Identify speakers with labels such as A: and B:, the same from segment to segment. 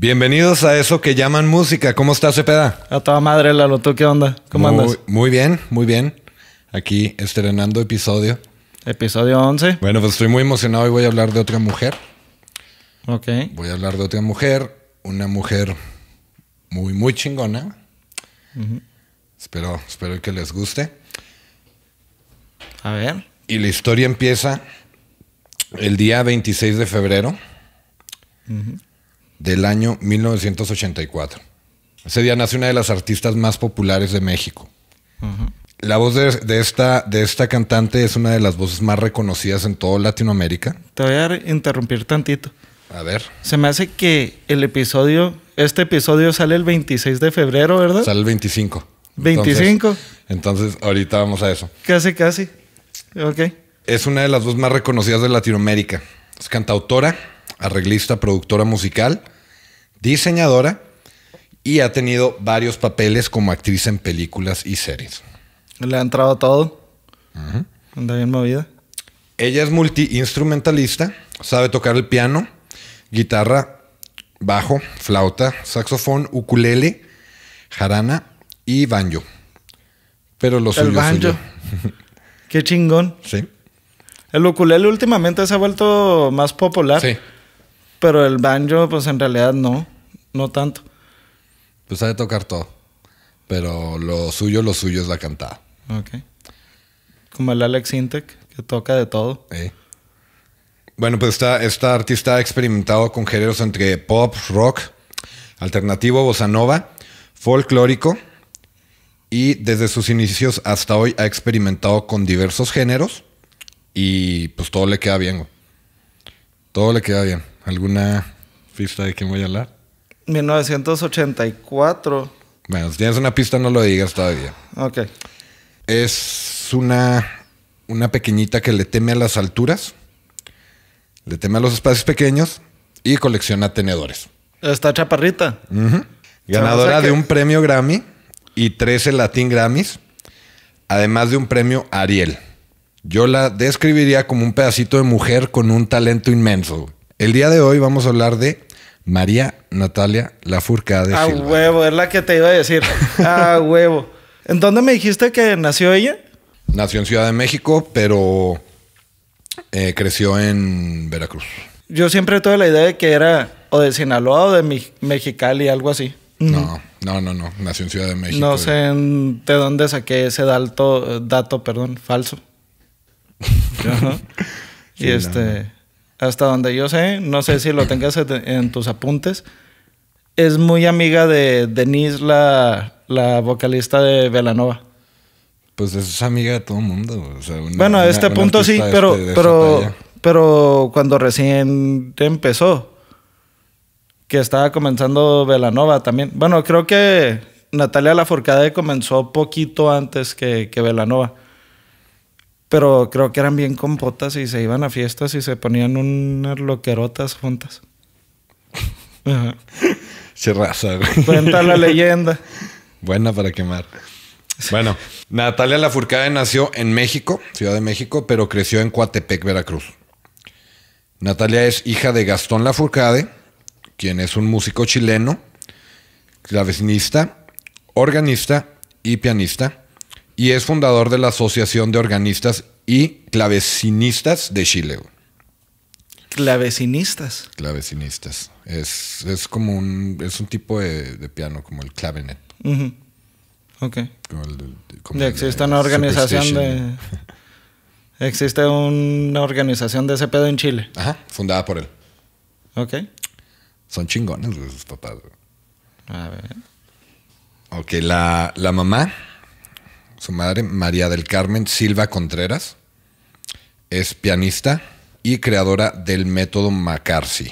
A: Bienvenidos a eso que llaman música.
B: ¿Cómo estás, Cepeda? A toda madre, Lalo. ¿Tú qué onda? ¿Cómo andas?
A: Muy bien, muy bien. Aquí estrenando episodio. Episodio 11. Bueno, pues estoy muy emocionado y voy a hablar de otra mujer. Ok. Voy a hablar de otra mujer. Una mujer muy, muy chingona. espero, espero que les guste. A ver. Y la historia empieza el día 26 de febrero. Ajá del año 1984. Ese día nace una de las artistas más populares de México. La voz de, esta, de esta cantante es una de las voces más reconocidas en toda Latinoamérica.
B: Te voy a interrumpir tantito. A ver. Se me hace que el episodio, este episodio sale el 26 de febrero, ¿verdad?
A: Sale el 25. 25. Entonces, ahorita vamos a eso.
B: Casi, casi. Ok.
A: Es una de las voces más reconocidas de Latinoamérica. Es cantautora arreglista, productora musical, diseñadora y ha tenido varios papeles como actriz en películas y series.
B: Le ha entrado todo. Anda bien movida. Ella es multiinstrumentalista, sabe tocar
A: el piano, guitarra, bajo, flauta, saxofón, ukulele, jarana y banjo. Pero lo el banjo.
B: Qué chingón. Sí. El ukulele últimamente se ha vuelto más popular. Sí. Pero el banjo, pues en realidad no, no tanto.
A: Pues sabe tocar todo. Pero lo suyo, lo suyo es la cantada.
B: Ok. Como el Alex Intec, que toca de todo. Bueno, pues esta, esta
A: artista ha experimentado con géneros entre pop, rock, alternativo, bossa nova, folclórico. Y desde sus inicios hasta hoy ha experimentado con diversos géneros. Y pues todo le queda bien. Todo le queda bien. ¿Alguna pista de quién voy a hablar?
B: 1984.
A: Bueno, si tienes una pista no lo digas todavía. Ok. Es una, una pequeñita que le teme a las alturas, le teme a los espacios pequeños y colecciona tenedores.
B: Está chaparrita.
A: Ganadora de un premio Grammy y 13 Latin Grammys, además de un premio Ariel. Yo la describiría como un pedacito de mujer con un talento inmenso. El día de hoy vamos a hablar de María Natalia Lafourcade. A
B: huevo, es la que te iba a decir. A huevo. ¿En dónde me dijiste que nació ella? Nació
A: en Ciudad de México, pero eh, creció en Veracruz.
B: Yo siempre tuve la idea de que era o de Sinaloa o de Mexicali y algo así. No,
A: no, no, no. Nació en Ciudad de México. No sé
B: de dónde saqué ese dato, dato perdón, falso y este, hasta donde yo sé, no sé si lo tengas en tus apuntes, es muy amiga de Denise, la, la vocalista de Velanova. Pues es amiga de todo el mundo. bueno, a este punto sí, pero, este, pero, pero cuando recién empezó, que estaba comenzando Velanova también. Bueno, creo que Natalia Lafourcade comenzó poquito antes que, que Velanova. Pero creo que eran bien compotas y se iban a fiestas y se ponían unas loquerotas juntas. Ajá. Se Cuenta la leyenda.
A: Buena para quemar. Bueno, Natalia Lafourcade nació en México, Ciudad de México, pero creció en Coatepec, Veracruz. Natalia es hija de Gastón Lafourcade, quien es un músico chileno, clavecinista, organista y pianista y es fundador de la Asociación de Organistas y Clavecinistas de Chile.
B: Clavecinistas.
A: Clavecinistas. Es, es como un, es un tipo de, piano, como el
B: clavinet. Ok. existe una organización de... existe una organización de ese pedo en Chile. Ajá, fundada por él. Ok. Son chingones sus papás. A ver.
A: Ok, la, la mamá su madre, María del Carmen Silva Contreras. Es pianista y creadora del método McCarthy.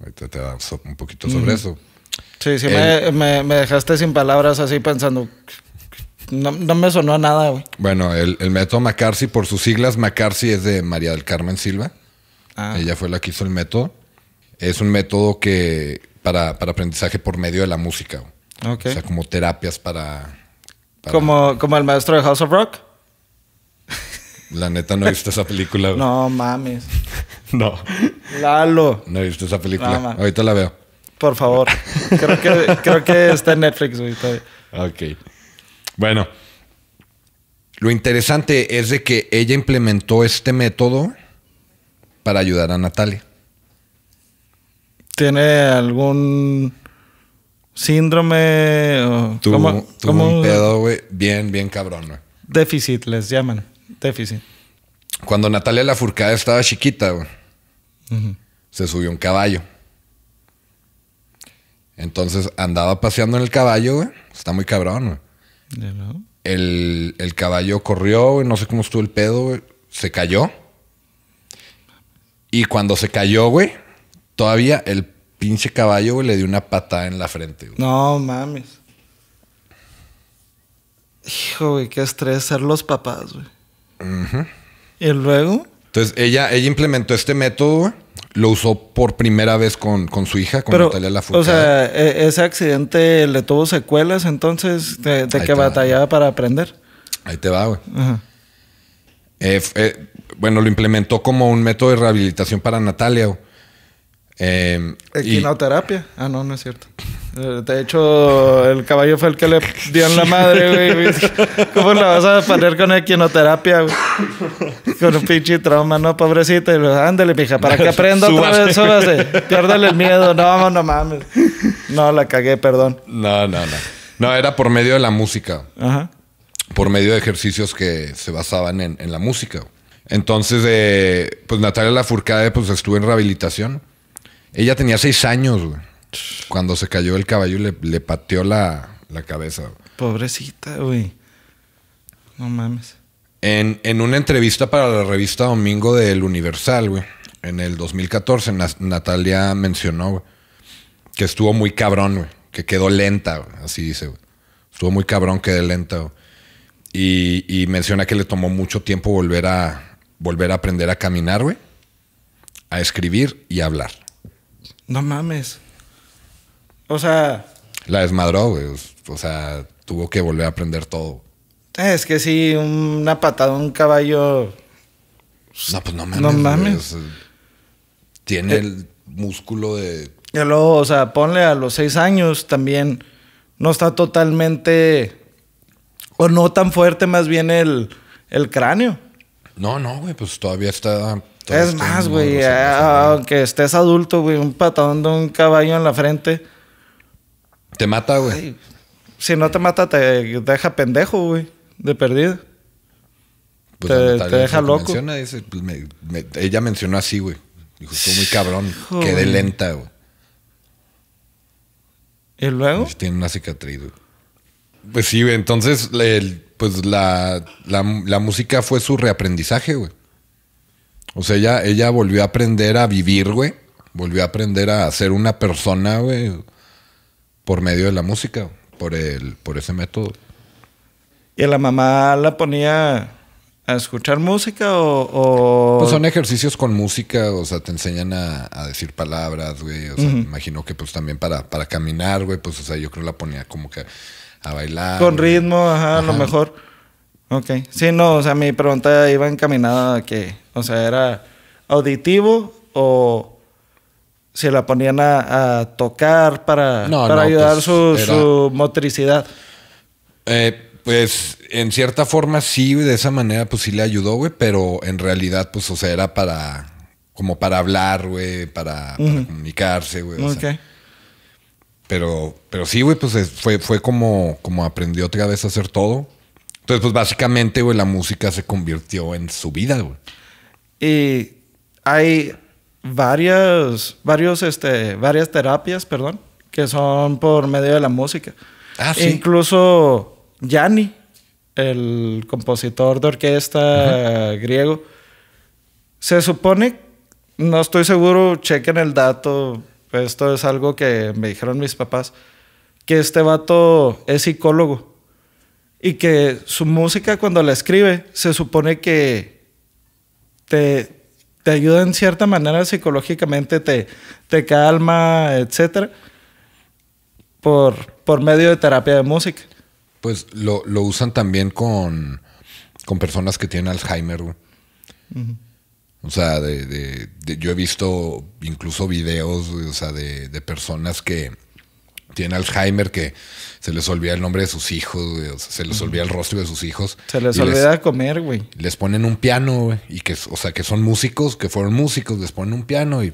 A: Ahorita te da un poquito sobre eso.
B: Sí, sí, me, dejaste sin palabras así pensando. No, me sonó a nada, güey.
A: Bueno, el, método McCarthy, por sus siglas, McCarthy es de María del Carmen Silva. Ah. Ella fue la que hizo el método. Es un método que para, aprendizaje por medio de la música. Okay. O sea, como terapias para,
B: como, el maestro de House of Rock.
A: La neta no he visto esa película.
B: No mames. No. Lalo.
A: No he visto esa película. Ahorita la veo.
B: Por favor. Creo que, está en Netflix
A: Ok. Bueno. Lo interesante es de que ella implementó este método para ayudar a Natalia. ¿Tiene algún
B: síndrome. O,
A: un pedo, güey, bien, bien cabrón, güey.
B: Déficit, les llaman. Déficit.
A: Cuando Natalia La Furcada estaba chiquita, güey, se subió un caballo. Entonces andaba paseando en el caballo, güey. Está muy cabrón, güey. El, el, caballo corrió, güey. No sé cómo estuvo el pedo, güey. Se cayó. Y cuando se cayó, güey, todavía el pinche caballo, güey, le dio una patada en la frente,
B: No mames. Hijo, güey, qué estrés ser los papás,
A: güey.
B: ¿Y luego?
A: Entonces, ella, ella implementó este método, güey. Lo usó por primera vez con, su hija, con Natalia la Lafourcade. O sea,
B: e, ese accidente le tuvo secuelas entonces de, que batallaba para aprender. Ahí te va, güey. Ajá.
A: Eh, eh, bueno, lo implementó como un método de rehabilitación para Natalia. Güey. Em,
B: equinoterapia. Ah, no, no es cierto. Eh, de hecho, el caballo fue el que le dio en la madre, güey. ¿Cómo la vas a poner con equinoterapia, Con un pinche trauma, ¿no? Pobrecita. Ándale, mija, para que aprenda otra vez, súbase. el miedo. No, no mames. No, la cagué, perdón.
A: No, no, no. No, era por medio de la música. Ajá. Por medio de ejercicios que se basaban en, la música. Entonces, eh, pues Natalia Lafourcade, pues estuvo en rehabilitación ella tenía seis años, güey. Cuando se cayó el caballo y le, le pateó la, cabeza.
B: Pobrecita, güey. No mames.
A: En, una entrevista para la revista Domingo del Universal, güey, en el 2014, Natalia mencionó, que estuvo muy cabrón, güey, que quedó lenta, así dice, güey. Estuvo muy cabrón, quedé lenta, güey. Y, y, menciona que le tomó mucho tiempo volver a, volver a aprender a caminar, güey, a escribir y a hablar.
B: No mames. O sea.
A: La desmadró, güey. O sea, tuvo que volver a aprender todo.
B: Es que sí, una patada, un caballo. No, pues no mames. No mames.
A: tiene eh. el músculo de.
B: Y luego, o sea, ponle a los seis años también. No está totalmente. O no tan fuerte, más bien el, el cráneo.
A: No, no, güey, pues todavía está
B: es más, eh, güey, aunque estés adulto, güey, un patadón de un caballo en la frente. Te mata, güey. Si no te mata, te deja pendejo, güey, de perdido. Pues te, deja loco. Pues,
A: ella mencionó así, güey. Dijo, estuvo muy cabrón, que quedé lenta, güey. ¿Y luego? Tiene una cicatriz, güey. Pues sí, güey, entonces, pues la música fue su reaprendizaje, güey. O sea, ella, ella volvió a aprender a vivir, güey. Volvió a aprender a ser una persona, güey, por medio de la música, por, el, por ese método.
B: ¿Y a la mamá la ponía a escuchar música o, o, Pues son
A: ejercicios con música, o sea, te enseñan a, decir palabras, güey. O sea, imagino que pues también para, para caminar, güey, pues, o sea, yo creo que la ponía como que a bailar. Con ritmo,
B: ajá. a lo mejor. Ok. Sí, no, o sea, mi pregunta iba encaminada a que, o sea, era auditivo o se la ponían a, tocar para, ayudar pues, su, motricidad.
A: Eh, pues en cierta forma sí, de esa manera pues sí le ayudó, güey, pero en realidad pues, o sea, era para, como para hablar, güey, para, comunicarse, güey. Ok. pero, pero sí, güey, pues fue, fue como, como aprendió otra vez a hacer todo. Entonces, pues básicamente, güey, la música se convirtió en su vida, güey.
B: Y hay varias, varios, este, varias terapias, perdón, que son por medio de la música. Ah, sí. Incluso Yanni, el compositor de orquesta griego, se supone, no estoy seguro, chequen el dato, esto es algo que me dijeron mis papás, que este vato es psicólogo y que su música cuando la escribe se supone que te, te ayuda en cierta manera psicológicamente, te, te calma, etcétera, por, por medio de terapia de música.
A: Pues lo, usan también con, con personas que tienen Alzheimer.
B: O
A: sea, yo he visto incluso videos, de personas que tiene Alzheimer que se les olvida el nombre de sus hijos, se les olvida el rostro de sus hijos. Se les olvida
B: comer, güey.
A: Les ponen un piano, güey, y que, o sea, que son músicos, que fueron músicos, les ponen un piano y,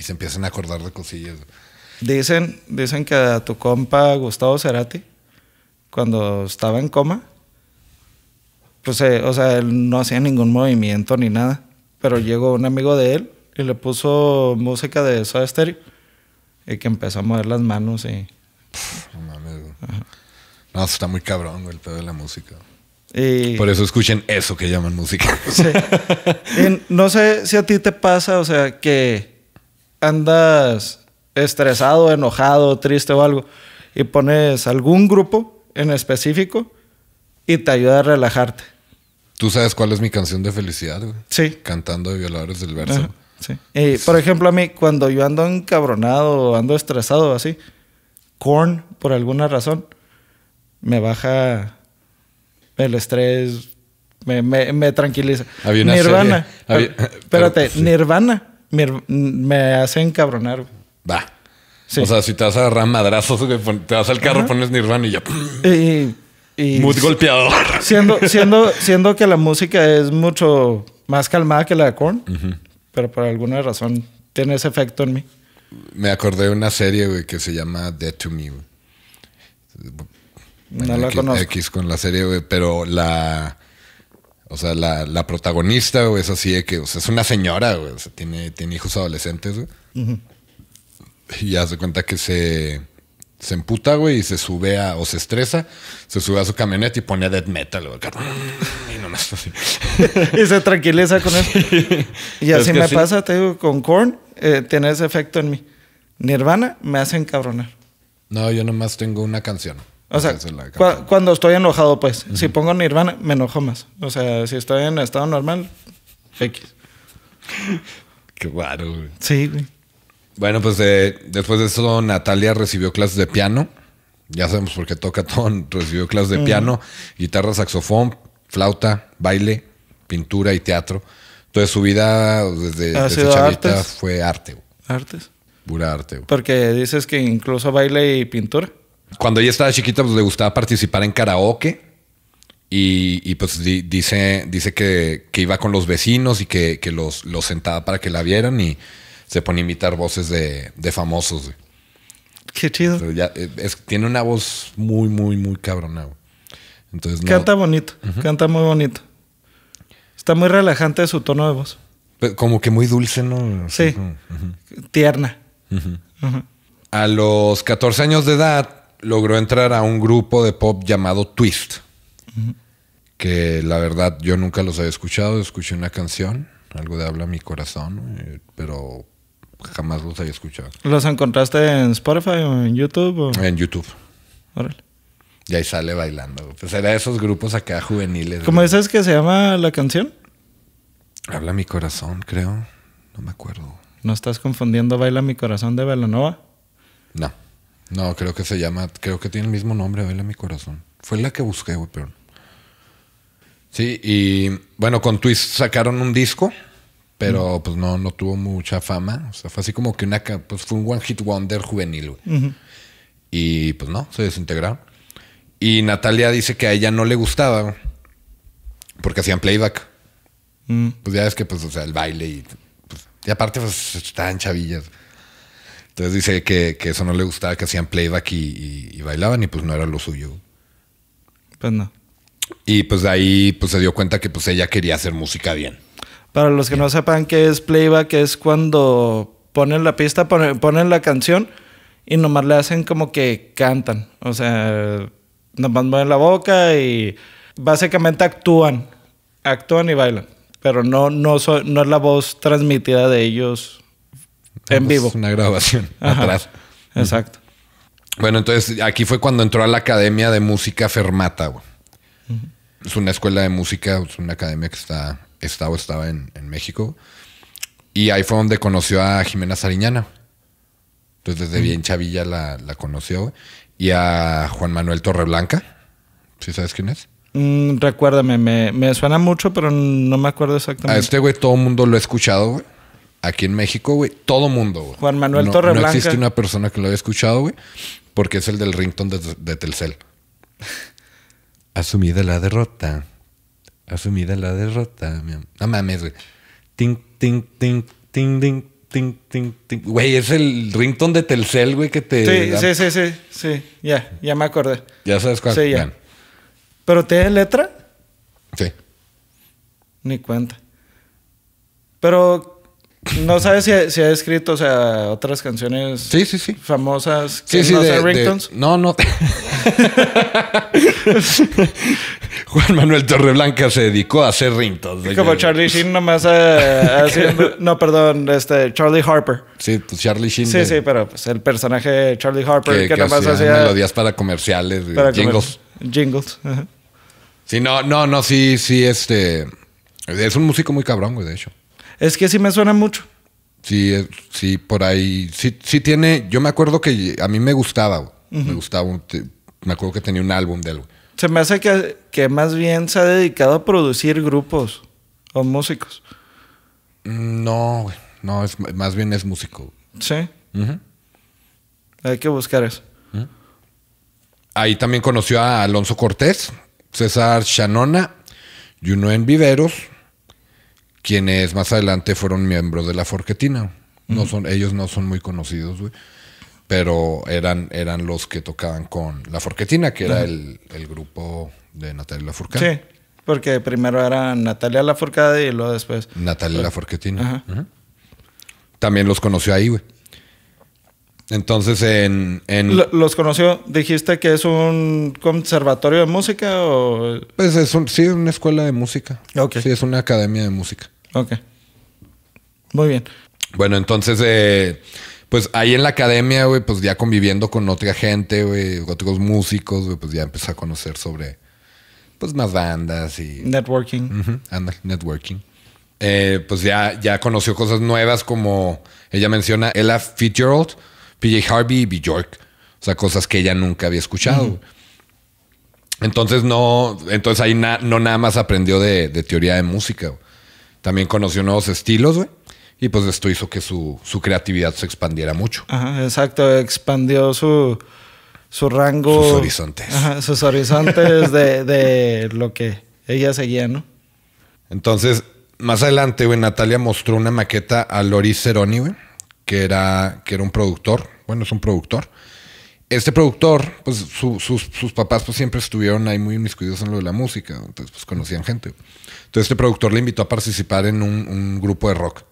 A: se empiezan a acordar de cosillas.
B: Dicen, dicen que a tu compa Gustavo Cerati, cuando estaba en coma, pues, eh, o sea, él no hacía ningún movimiento ni nada, pero llegó un amigo de él y le puso música de Soda Stereo y eh, que empezó a mover las manos y... no mames, No,
A: está muy cabrón, el pedo de la música. Por eso escuchen eso que llaman música. Sí.
B: y no sé si a ti te pasa, o sea, que andas estresado, enojado, triste o algo, y pones algún grupo en específico y te ayuda a relajarte.
A: ¿Tú sabes cuál es mi canción de felicidad, güey? Sí. Cantando de Violadores del Verso.
B: Sí. Eh, por ejemplo, a mí, cuando yo ando encabronado, ando estresado, así, Korn, por alguna razón, me baja el estrés, me, tranquiliza. Nirvana. Espérate, Nirvana me, hace encabronar. Va.
A: O sea, si te vas a agarrar madrazos, te vas al carro, pones Nirvana y ya.
B: Y, Muy golpeador. Siendo, siendo, siendo que la música es mucho más calmada que la de Korn, pero por alguna razón tiene ese efecto en mí.
A: Me acordé de una serie, güey, que se llama Dead to Me,
B: No la conozco.
A: X con la serie, güey, pero la... O sea, la, protagonista, güey, es así de que... es una señora, güey. O sea, tiene, tiene hijos adolescentes,
B: güey.
A: Y hace cuenta que se se emputa, güey, y se sube a, o se estresa, se sube a su camioneta y pone a metal, güey.
B: Y se tranquiliza con él. Y así me pasa, te digo, con Korn, eh, tiene ese efecto en mí. Nirvana me hace encabronar. No, yo nomás tengo una canción. O sea, cuando estoy enojado, pues, si pongo Nirvana, me enojo más. O sea, si estoy en estado normal, X.
A: Qué raro, güey. Sí, güey. Bueno, pues eh, después de eso, Natalia recibió clases de piano. Ya sabemos por qué toca ton. Recibió clases de piano, guitarra, saxofón, flauta, baile, pintura y teatro. Entonces su vida desde, chavita fue arte. Artes. Pura arte.
B: Porque dices que incluso baile y
A: pintura. Cuando ella estaba chiquita, pues le gustaba participar en karaoke. Y, pues dice, dice que, iba con los vecinos y que, los, los, sentaba para que la vieran y, se pone a imitar voces de, famosos, Qué chido. Eh, tiene una voz muy, muy, muy cabrona, Entonces, Canta
B: bonito, canta muy bonito. Está muy relajante su tono de voz. Pues, como que muy dulce, ¿no? Sí. Tierna.
A: A los 14 años de edad logró entrar a un grupo de pop llamado Twist. Que la verdad yo nunca los había escuchado. Escuché una canción, algo de Habla mi corazón, eh, pero jamás los había escuchado.
B: ¿Los encontraste en Spotify o en YouTube? En YouTube. Órale.
A: Y ahí sale bailando. Pues era de esos grupos acá juveniles.
B: ¿Cómo dices que se llama la canción?
A: Habla mi corazón, creo. No me
B: acuerdo. ¿No estás confundiendo Baila mi corazón de Belanova?
A: No. No, creo que se llama, creo que tiene el mismo nombre, Baila mi corazón. Fue la que busqué, güey, pero. Sí, y bueno, con Twist sacaron un disco pero pues no, no tuvo mucha fama. O sea, fue así como que una, pues fue un one hit wonder juvenil, Y pues no, se desintegraron. Y Natalia dice que a ella no le gustaba, porque hacían playback. Mm. Pues ya es que, pues, o sea, el baile y, pues, aparte, pues, estaban chavillas. Entonces dice que, eso no le gustaba, que hacían playback y, bailaban y pues no era lo suyo. Pues no. Y pues de ahí pues se dio cuenta que pues ella quería hacer música bien.
B: Para los que no sepan qué es playback, es cuando ponen la pista, ponen, la canción y nomás le hacen como que cantan. O sea, nomás mueven la boca y básicamente actúan. Actúan y bailan. Pero no, no, es la voz transmitida de ellos en vivo. Es una grabación atrás. Exacto.
A: Bueno, entonces aquí fue cuando entró a la Academia de Música Fermata. Güey. Es una escuela de música, es una academia que está estaba, estaba en, México. Y ahí fue donde conoció a Jimena Sariñana. Entonces, desde mm. bien chavilla la, la, conoció. Y a Juan Manuel Torreblanca. ¿Sí sabes quién es?
B: Mm, recuérdame, me, suena mucho, pero no me acuerdo exactamente. A este
A: güey todo el mundo lo ha escuchado, güey. Aquí en México, güey. Todo mundo, güey. Juan Manuel Torreblanca. No existe una persona que lo haya escuchado, güey. Porque es el del rington de, de Telcel. Asumida la derrota. Asumida la derrota, mi amor. No mames, güey. Ting, ting, ting, ting, ting, ting, ting, ting. Güey, es el rington de Telcel, güey, que te. Sí, sí, sí,
B: sí, sí. Ya, ya me acordé. Ya sabes cuál. Sí, ya. ¿Pero tiene letra? Sí. Ni cuenta. Pero no sabes si ha, ha, escrito, o sea, otras canciones sí, sí, sí. famosas que sí, sí, no de, de... No, no.
A: Juan Manuel Torreblanca se dedicó a hacer rintos. Es como Charlie Sheen
B: nomás eh, No, perdón, este, Charlie Harper. Sí, pues Charlie Sheen. Sí, sí, pero pues, el personaje Charlie Harper que, nomás hacía... melodías
A: para comerciales, jingles. jingles, Sí, no, no, no, sí, sí, este... Es un músico muy cabrón, güey, de hecho. Es que sí me suena mucho. Sí, sí, por ahí. Sí, sí tiene. Yo me acuerdo que a mí me gustaba, Me gustaba. me acuerdo que tenía un álbum de él,
B: se me hace que, que, más bien se ha dedicado a producir grupos o músicos. No, güey.
A: No, es, más bien es músico. Sí.
B: Hay que buscar eso.
A: Ahí también conoció a Alonso Cortés, César Chanona, En Viveros, quienes más adelante fueron miembros de la Forquetina. No son, ellos no son muy conocidos, güey pero eran, eran los que tocaban con La Forquetina, que era el, grupo
B: de Natalia Lafourcade. Sí, porque primero era Natalia la Lafourcade y luego después... Natalia La
A: Forquetina. También los conoció ahí, güey. Entonces, en...
B: ¿Los conoció? ¿Dijiste que es un conservatorio de música o...? Pues es un, sí, una
A: escuela de música. Sí, es una academia de música. Ok. Muy bien. Bueno, entonces... Eh, pues ahí en la academia, güey, pues ya conviviendo con otra gente, güey, otros músicos, güey, pues ya empezó a conocer sobre, pues más bandas y... Networking. Uh networking. Eh, pues ya, ya conoció cosas nuevas como, ella menciona Ella Fitzgerald, PJ Harvey y Bjork. O sea, cosas que ella nunca había escuchado. Entonces no, entonces ahí no nada más aprendió de, teoría de música. También conoció nuevos estilos, güey. Y pues esto hizo que su, creatividad se expandiera mucho.
B: Ajá, exacto, expandió su, rango. Sus horizontes. Ajá, sus horizontes de, lo que ella seguía, ¿no?
A: Entonces, más adelante, güey, Natalia mostró una maqueta a Loris Ceroni, güey, que era, que era un productor. Bueno, es un productor. Este productor, pues sus, papás pues siempre estuvieron ahí muy inmiscuidos en lo de la música, entonces pues conocían gente. Entonces este productor le invitó a participar en un grupo de rock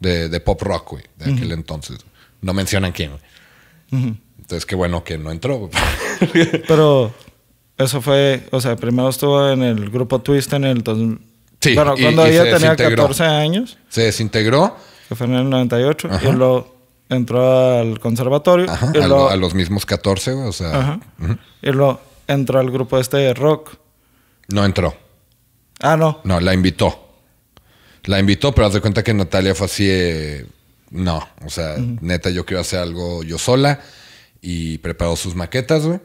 A: de, pop rock, güey, de aquel entonces. No mencionan quién,
B: güey.
A: Entonces, qué bueno que no entró.
B: Pero eso fue, o sea, primero estuvo en el grupo Twist en el... Sí, cuando ella tenía 14 años. Se desintegró. Que fue en el 98. Y luego entró al conservatorio. a, los mismos 14, o sea. Ajá. Y luego entró al grupo este de rock. No entró. Ah, no.
A: No, la invitó la invitó, pero haz de cuenta que Natalia fue así, eh, no, o sea, neta, yo quiero hacer algo yo sola y preparó sus maquetas, güey.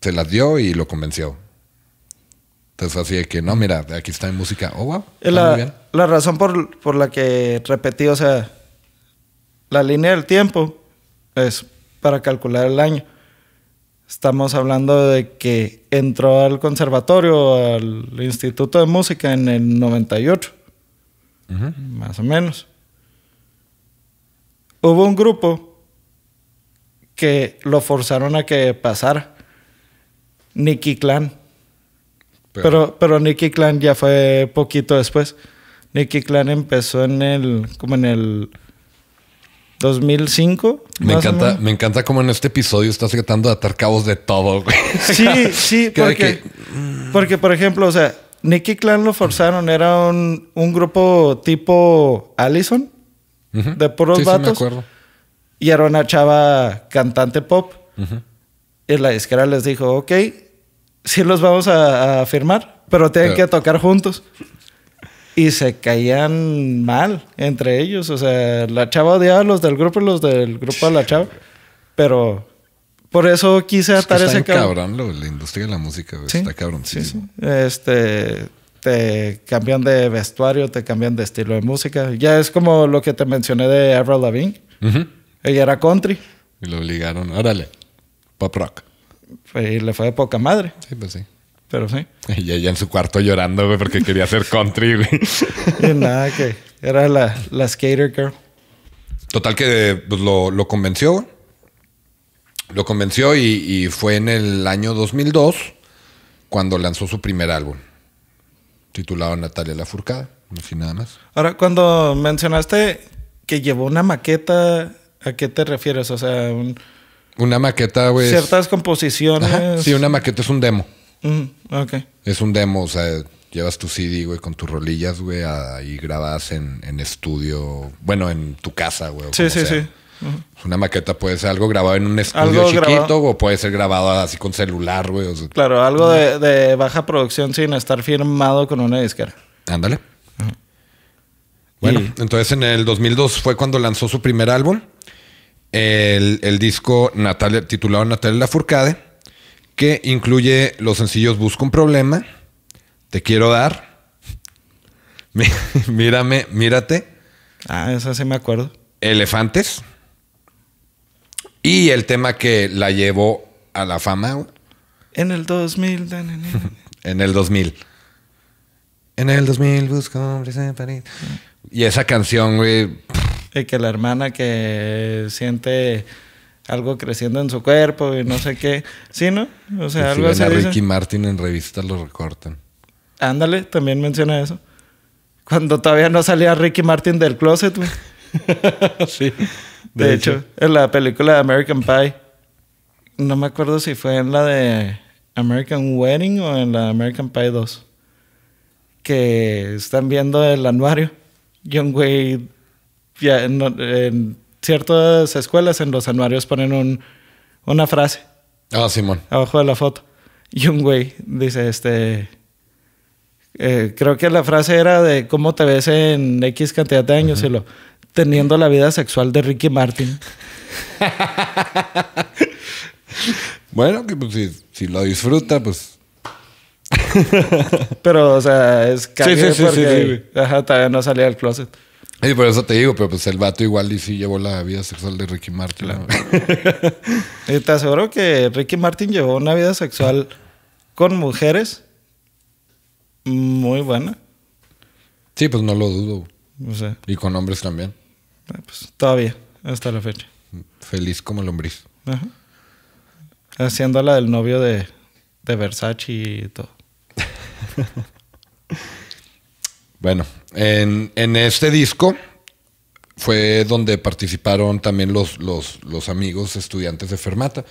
A: Se las dio y lo convenció. Entonces, así de que, no, mira, aquí está en música. Oh, wow. La,
B: razón por, por la que repetí, o sea, la línea del tiempo es para calcular el año. Estamos hablando de que entró al conservatorio, al Instituto de Música en el 98 más o menos. Hubo un grupo que lo forzaron a que pasara. Nicky Clan. Pero, pero, Nicky Clan ya fue poquito después. Nicky Clan empezó en el. como en el. 2005. Me encanta,
A: me encanta cómo en este episodio estás tratando de atar cabos de todo.
B: Sí, sí, porque, porque, por ejemplo, o sea, Nicky Clan lo forzaron, era un, grupo tipo Allison, de puros vatos. Sí, me acuerdo. Y era una chava cantante pop. Y la disquera les dijo, ok, sí los vamos a, firmar, pero tienen que tocar juntos. Y se caían mal entre ellos. O sea, la chava odiaba a los del grupo y los del grupo a la chava. Pero por eso quise atar ese está cabrón.
A: la industria de la música, está cabrón.
B: Este, te cambian de vestuario, te cambian de estilo de música. Ya es como lo que te mencioné de Avril Lavigne. Ella era country. Y lo obligaron, órale, pop rock. Y le fue de poca madre. Sí, pues sí. Pero sí.
A: Y ella en su cuarto llorando, porque quería hacer country,
B: y nada, que era la, skater girl.
A: Total que pues, lo, lo convenció, güey lo convenció y, fue en el año 2002 cuando lanzó su primer álbum, titulado Natalia La Furcada,
B: así nada más. Ahora, cuando mencionaste que llevó una maqueta, ¿a qué te refieres? O sea,
A: una maqueta, güey. Pues, ciertas
B: composiciones. sí, una maqueta es un demo. Mm,
A: Es un demo, o sea, llevas tu CD, güey, con tus rolillas, güey, ahí grabas en, estudio, bueno, en tu casa, güey. Sí, sí, sí. Una maqueta puede ser algo grabado en un estudio chiquito o puede ser grabado así con celular, güey.
B: claro, algo de, baja producción sin estar firmado con una disquera. Ándale. Bueno,
A: entonces en el 2002 fue cuando lanzó su primer álbum, el, disco Natalia, titulado Natalia Furcade, que incluye los sencillos Busco un problema, Te quiero dar, Mírame, mírate. Ah, esa sí me acuerdo. Elefantes. Y el tema que la llevó a la fama.
B: En el 2000.
A: en el 2000.
B: En el 2000 busco hombres París. Y esa canción, güey. Y que la hermana que siente algo creciendo en su cuerpo y no sé qué. Sí, ¿no? O sea, algo así. a Ricky
A: Martin en revistas lo recortan.
B: Ándale, también menciona eso. Cuando todavía no salía Ricky Martin del closet, güey. sí. De, hecho. en la película de American Pie, no me acuerdo si fue en la de American Wedding o en la American Pie 2, que están viendo el anuario. Young Way, en, ciertas escuelas en los anuarios ponen una frase. Ah, Simón. Abajo de la foto. Young Way dice, este, eh, creo que la frase era de cómo te ves en X cantidad de años y lo, teniendo la vida sexual de Ricky Martin.
A: bueno, que pues, si, lo disfruta, pues.
B: Pero, o sea, es sí, sí, sí,
A: ajá, todavía no salía del closet. Y por eso te digo, pero pues el vato
B: igual y sí llevó la vida
A: sexual de Ricky Martin.
B: te aseguro que Ricky Martin llevó una vida sexual con mujeres muy buena.
A: Sí, pues no lo dudo. Y con hombres también. Eh,
B: pues todavía, hasta la fecha. Feliz como lombriz. haciéndola Haciendo la del novio de, Versace y todo.
A: bueno, en, este disco fue donde participaron también los, los, amigos estudiantes de Fermata,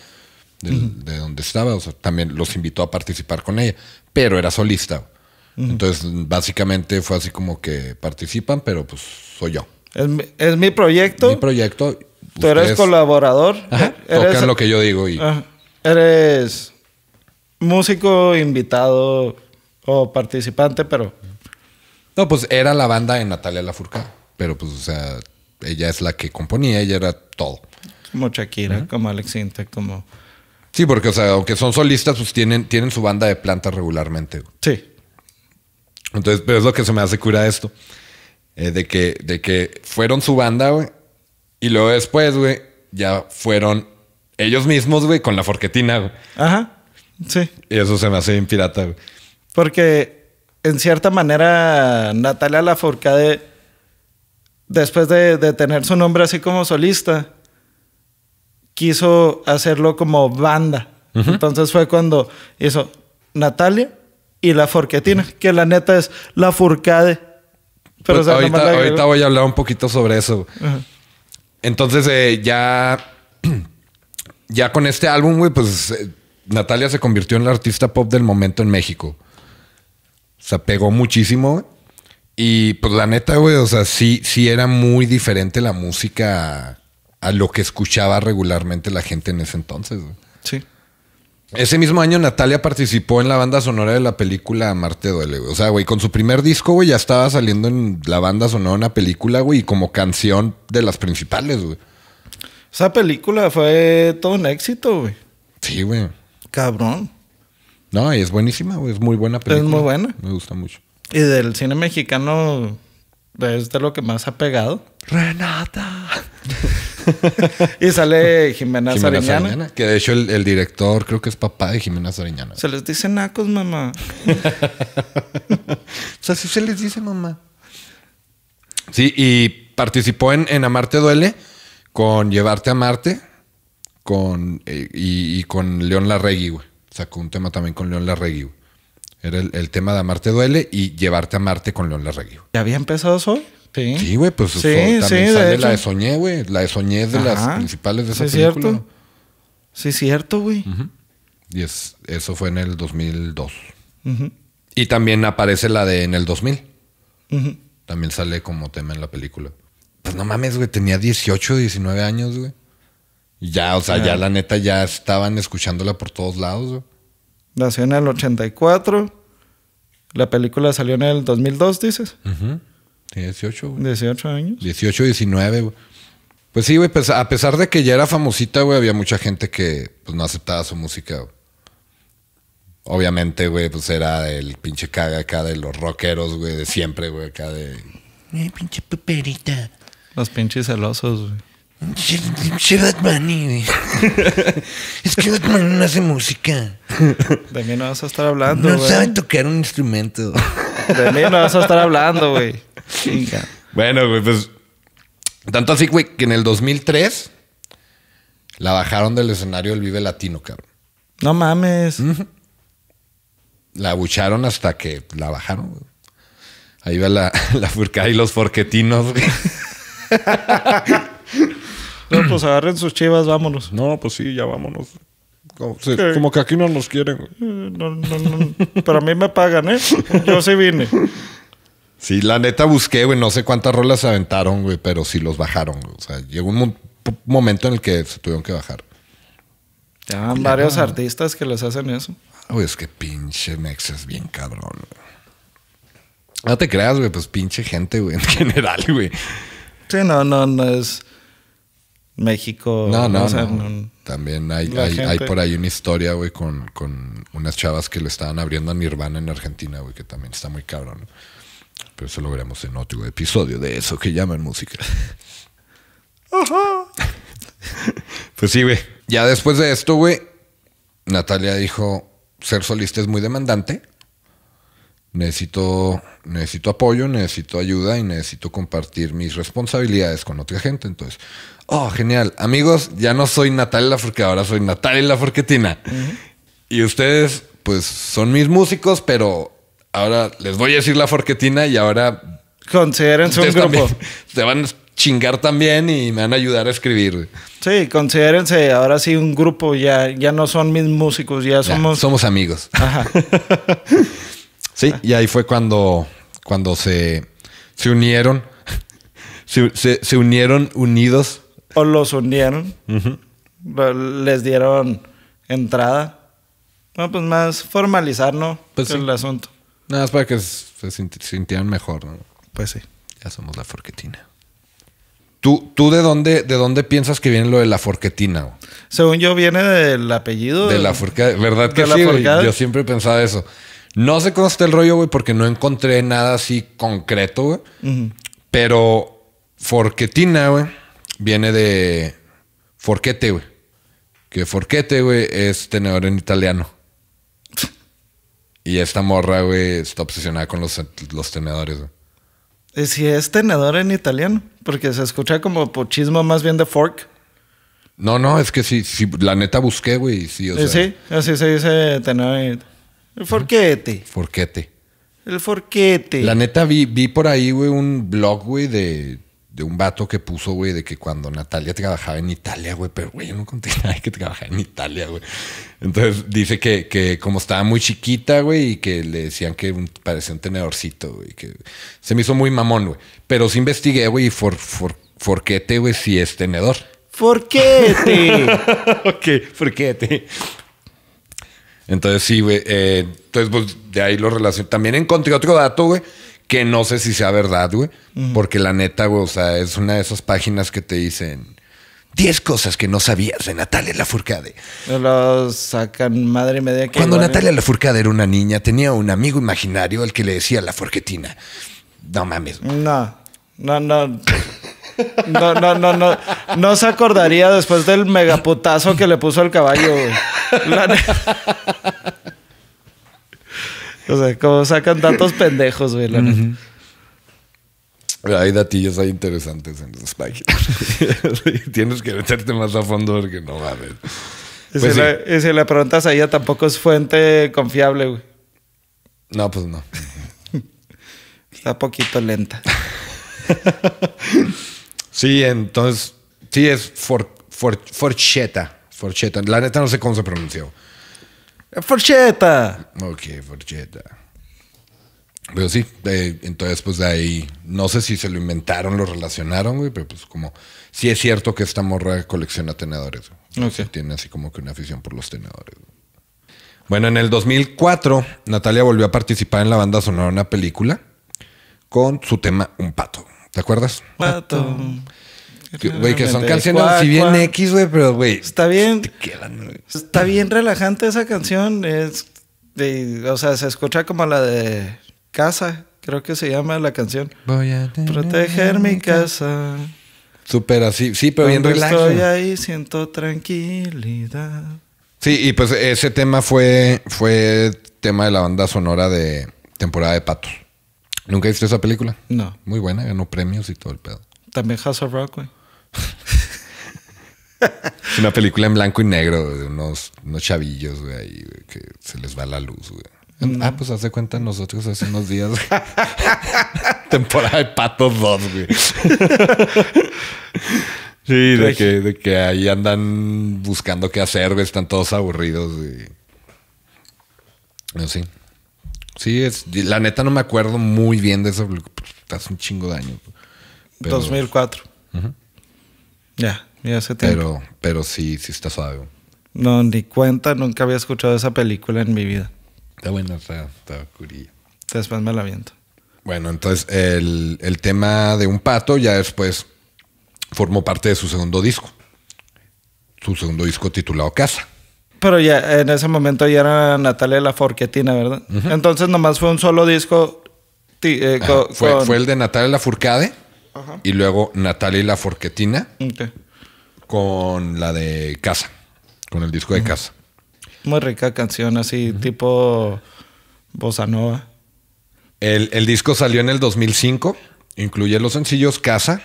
A: de donde estaba. también los invitó a participar con ella, pero era solista. Entonces, básicamente fue así como que participan, pero pues soy yo.
B: Es mi, proyecto. Mi proyecto. Tú eres colaborador. Ajá, tocan lo que yo digo y... Ah, eres músico invitado o participante, pero... No, pues era la banda de
A: Natalia Lafurca Pero pues, o sea, ella es la que componía, ella era todo. Como Shakira, como Alex como... Sí, porque, o sea, aunque son solistas, pues tienen, tienen su banda de planta regularmente. Sí. Entonces, pero es lo que se me hace cura esto. Eh, de, que, de que fueron su banda, güey. Y luego después, güey, ya fueron ellos mismos, güey, con la forquetina, güey. Ajá. Sí. Y eso se me hace bien pirata, güey.
B: Porque en cierta manera, Natalia la forcade después de, tener su nombre así como solista, quiso hacerlo como banda. Entonces fue cuando hizo Natalia y la Forquetina, que la neta es la Furcade pero, pues, ahorita,
A: voy a hablar un poquito sobre eso. Entonces, eh, ya, ya con este álbum, güey, pues eh, Natalia se convirtió en la artista pop del momento en México. O sea, pegó muchísimo. Y pues la neta, güey, o sea, sí, sí era muy diferente la música a, lo que escuchaba regularmente la gente en ese entonces. Sí. Ese mismo año Natalia participó en la banda sonora de la película Marte Duele, güey. O sea, güey, con su primer disco, güey, ya estaba saliendo en la banda sonora de una película, güey, como canción de las principales, güey.
B: Esa película fue todo un éxito, güey. Sí, güey. Cabrón.
A: No, y es buenísima, güey. Es muy buena película. Es muy buena. Me gusta mucho.
B: Y del cine mexicano es de lo que más ha pegado. Renata. y sale Jimena, Sariñana.
A: Que de hecho el, director creo que es papá de Jimena Sariñana.
B: Se les dice nacos, mamá. o sea, sí se les dice mamá.
A: Sí, y participó en, en Amarte Duele con Llevarte a Marte con, eh, y, con León Larregui, güey. Sacó un tema también con León Larregui, güey. Era el, el, tema de Amarte Duele y Llevarte a Marte con León Larregui. ¿Ya había empezado eso? Sí. güey, pues sí, también sale la de Soñé, güey. La de Soñé es de las principales de esa sí, película.
B: Cierto. Sí, cierto, güey.
A: Y es, eso fue en el 2002. Y también aparece la de en el 2000. También sale como tema en la película. Pues no mames, güey, tenía 18, 19 años, güey. Ya, o sea, ya la neta ya estaban escuchándola
B: por todos lados, güey. Nació en el 84. La película salió en el 2002, dices. 18,
A: güey. 18 años. 18, 19, güey. Pues sí, güey, pues, a pesar de que ya era famosita, güey, había mucha gente que pues, no aceptaba su música. Obviamente, güey, pues era el pinche caga acá de los rockeros, güey, de siempre, güey, acá de. Eh, pinche puperita. Los pinches
B: celosos, güey. Che Batman,
A: es que Batman no hace música.
B: De mí no vas a estar hablando. No saben tocar un instrumento. De
A: mí no vas a estar
B: hablando, güey.
A: Bueno, güey, pues. Tanto así, güey, que en el 2003 la bajaron del escenario del Vive Latino, cabrón. No mames. La abucharon hasta que la bajaron. Ahí va la, la furca y los forquetinos, güey.
B: No, pues agarren sus chivas, vámonos. No, pues sí, ya vámonos. Como, que aquí no nos quieren. Eh, no, Pero a mí me pagan, ¿eh? Yo sí vine.
A: Sí, la neta busqué, güey. No sé cuántas rolas se aventaron, güey, pero sí los bajaron. O sea, llegó un momento en el que se tuvieron que bajar.
B: Ya varios artistas que les hacen eso.
A: Ah, güey, es que pinche Mex es bien cabrón, güey. No te creas, güey, pues pinche gente, güey, en general, güey.
B: Sí, no, no, no es.
A: México. No, no, no. También hay, por ahí una historia, güey, con, con, unas chavas que le estaban abriendo a Nirvana en Argentina, güey, que también está muy cabrón. Pero eso lo veremos en otro episodio de eso que llaman música. Ajá. pues sí, güey. Ya después de esto, güey, Natalia dijo, ser solista es muy demandante necesito, necesito apoyo, necesito ayuda y necesito compartir mis responsabilidades con otra gente. Entonces, oh, genial. Amigos, ya no soy Natalia porque ahora soy Natalia Laforquetina. Uh Y ustedes, pues, son mis músicos, pero ahora les voy a decir la forquetina y ahora... Considérense un grupo. Se van a chingar también y me van a ayudar a escribir.
B: Sí, considérense ahora sí un grupo. Ya, ya no son mis músicos, ya somos... somos amigos. Ajá. Sí, y ahí
A: fue cuando, cuando se, unieron. Se, unieron unidos.
B: O los unieron. Les dieron entrada. No, pues más formalizar, ¿no? Pues el asunto.
A: Nada más para que se sintieran mejor, Pues sí. Ya somos la forquetina. ¿Tú, tú de, dónde, de dónde piensas que viene lo de la forquetina?
B: Según yo, viene del apellido. De,
A: la forquetina, ¿Verdad que sí? Yo siempre he pensado eso. No sé cómo está el rollo, güey, porque no encontré nada así concreto, güey. Pero forquetina, güey, viene de forquete, güey. Que forquete, güey, es tenedor en italiano. Y esta morra, güey, está obsesionada con los, tenedores, güey.
B: Eh, si es tenedor en italiano, porque se escucha como pochismo más bien de fork.
A: No, no, es que sí, la neta busqué, güey, sí, o eh, Sí,
B: así se dice tenedor en el forquete.
A: Forquete.
B: El forquete. La
A: neta, vi, por ahí, güey, un blog, güey, de, un vato que puso, güey, de que cuando Natalia trabajaba en Italia, güey, pero, güey, yo no conté nada de que trabajaba en Italia, güey. Entonces dice que, como estaba muy chiquita, güey, y que le decían que parecía un tenedorcito, güey, que se me hizo muy mamón, güey. Pero sí investigué, güey, y for, for, forquete, güey, si es tenedor. Forquete. ok, forquete. Entonces, sí, güey. Eh, entonces, pues de ahí lo relacioné. También encontré otro dato, güey, que no sé si sea verdad, güey. Porque la neta, güey, o sea, es una de esas páginas que te dicen 10 cosas que no sabías de Natalia Lafourcade.
B: Lo sacan madre media que. Cuando Natalia
A: Lafourcade era una niña, tenía un amigo imaginario al que le decía la
B: forquetina. No mames. No, no, no. No, no, no, no. No se acordaría después del megaputazo que le puso al caballo, O sea, como sacan datos pendejos, güey,
A: Hay datillos ahí interesantes en los páginas. Tienes que meterte más a fondo porque no va a ver. Pues
B: y, si le, preguntas a ella, tampoco es fuente confiable, güey. No, pues no. Está poquito lenta.
A: Sí, entonces, sí, es for, for, Forcheta. La neta no sé cómo se pronunció. Forchetta. Ok, Forchetta. Pero sí, entonces pues de ahí, no sé si se lo inventaron, lo relacionaron, güey, pero pues como, sí es cierto que esta morra colecciona tenedores. no ah, sé, Tiene así como que una afición por los tenedores. Bueno, en el 2004, Natalia volvió a participar en la banda sonora de una película con su tema Un Pato. ¿Te acuerdas?
B: Pato. Güey, que son canciones, si bien X, güey, pero güey. Está bien. está bien relajante esa canción. Es de, o sea, se escucha como la de Casa, creo que se llama la canción. Voy a proteger mi casa. Súper
A: así, sí, pero bien relajante. Estoy
B: ahí, siento tranquilidad.
A: Sí, y pues ese tema fue, fue tema de la banda sonora de temporada de patos. ¿Nunca viste esa película? No. Muy buena, ganó premios y todo el
B: pedo. También House of Rock, güey.
A: es una película en blanco y negro de unos, chavillos, güey, ahí, que se les va la luz, güey. Ah, pues hace cuenta nosotros hace unos días. Temporada de Patos 2, güey. sí, de que, de que ahí andan buscando qué hacer, güey. Están todos aburridos, y No, sí. Sí, la neta no me acuerdo muy bien de eso. Pues, hace un chingo de años. Pues. 2004.
B: Ya, ya hace tiempo. Pero,
A: pero sí, sí está suave.
B: No, ni cuenta, nunca había escuchado esa película en mi vida. Está buena, está, está curilla. Después me la viento.
A: Bueno, entonces el tema de un pato ya después formó parte de su segundo disco. Su segundo disco titulado Casa
B: pero ya en ese momento ya era Natalia la Forquetina, ¿verdad? Entonces nomás fue un solo disco. Eh, fue, el de Natalia la Furcade
A: y luego Natalia la Forquetina con la de Casa, con el disco de Casa.
B: Muy rica canción, así tipo bossa nova.
A: El, disco salió en el 2005, incluye los sencillos Casa,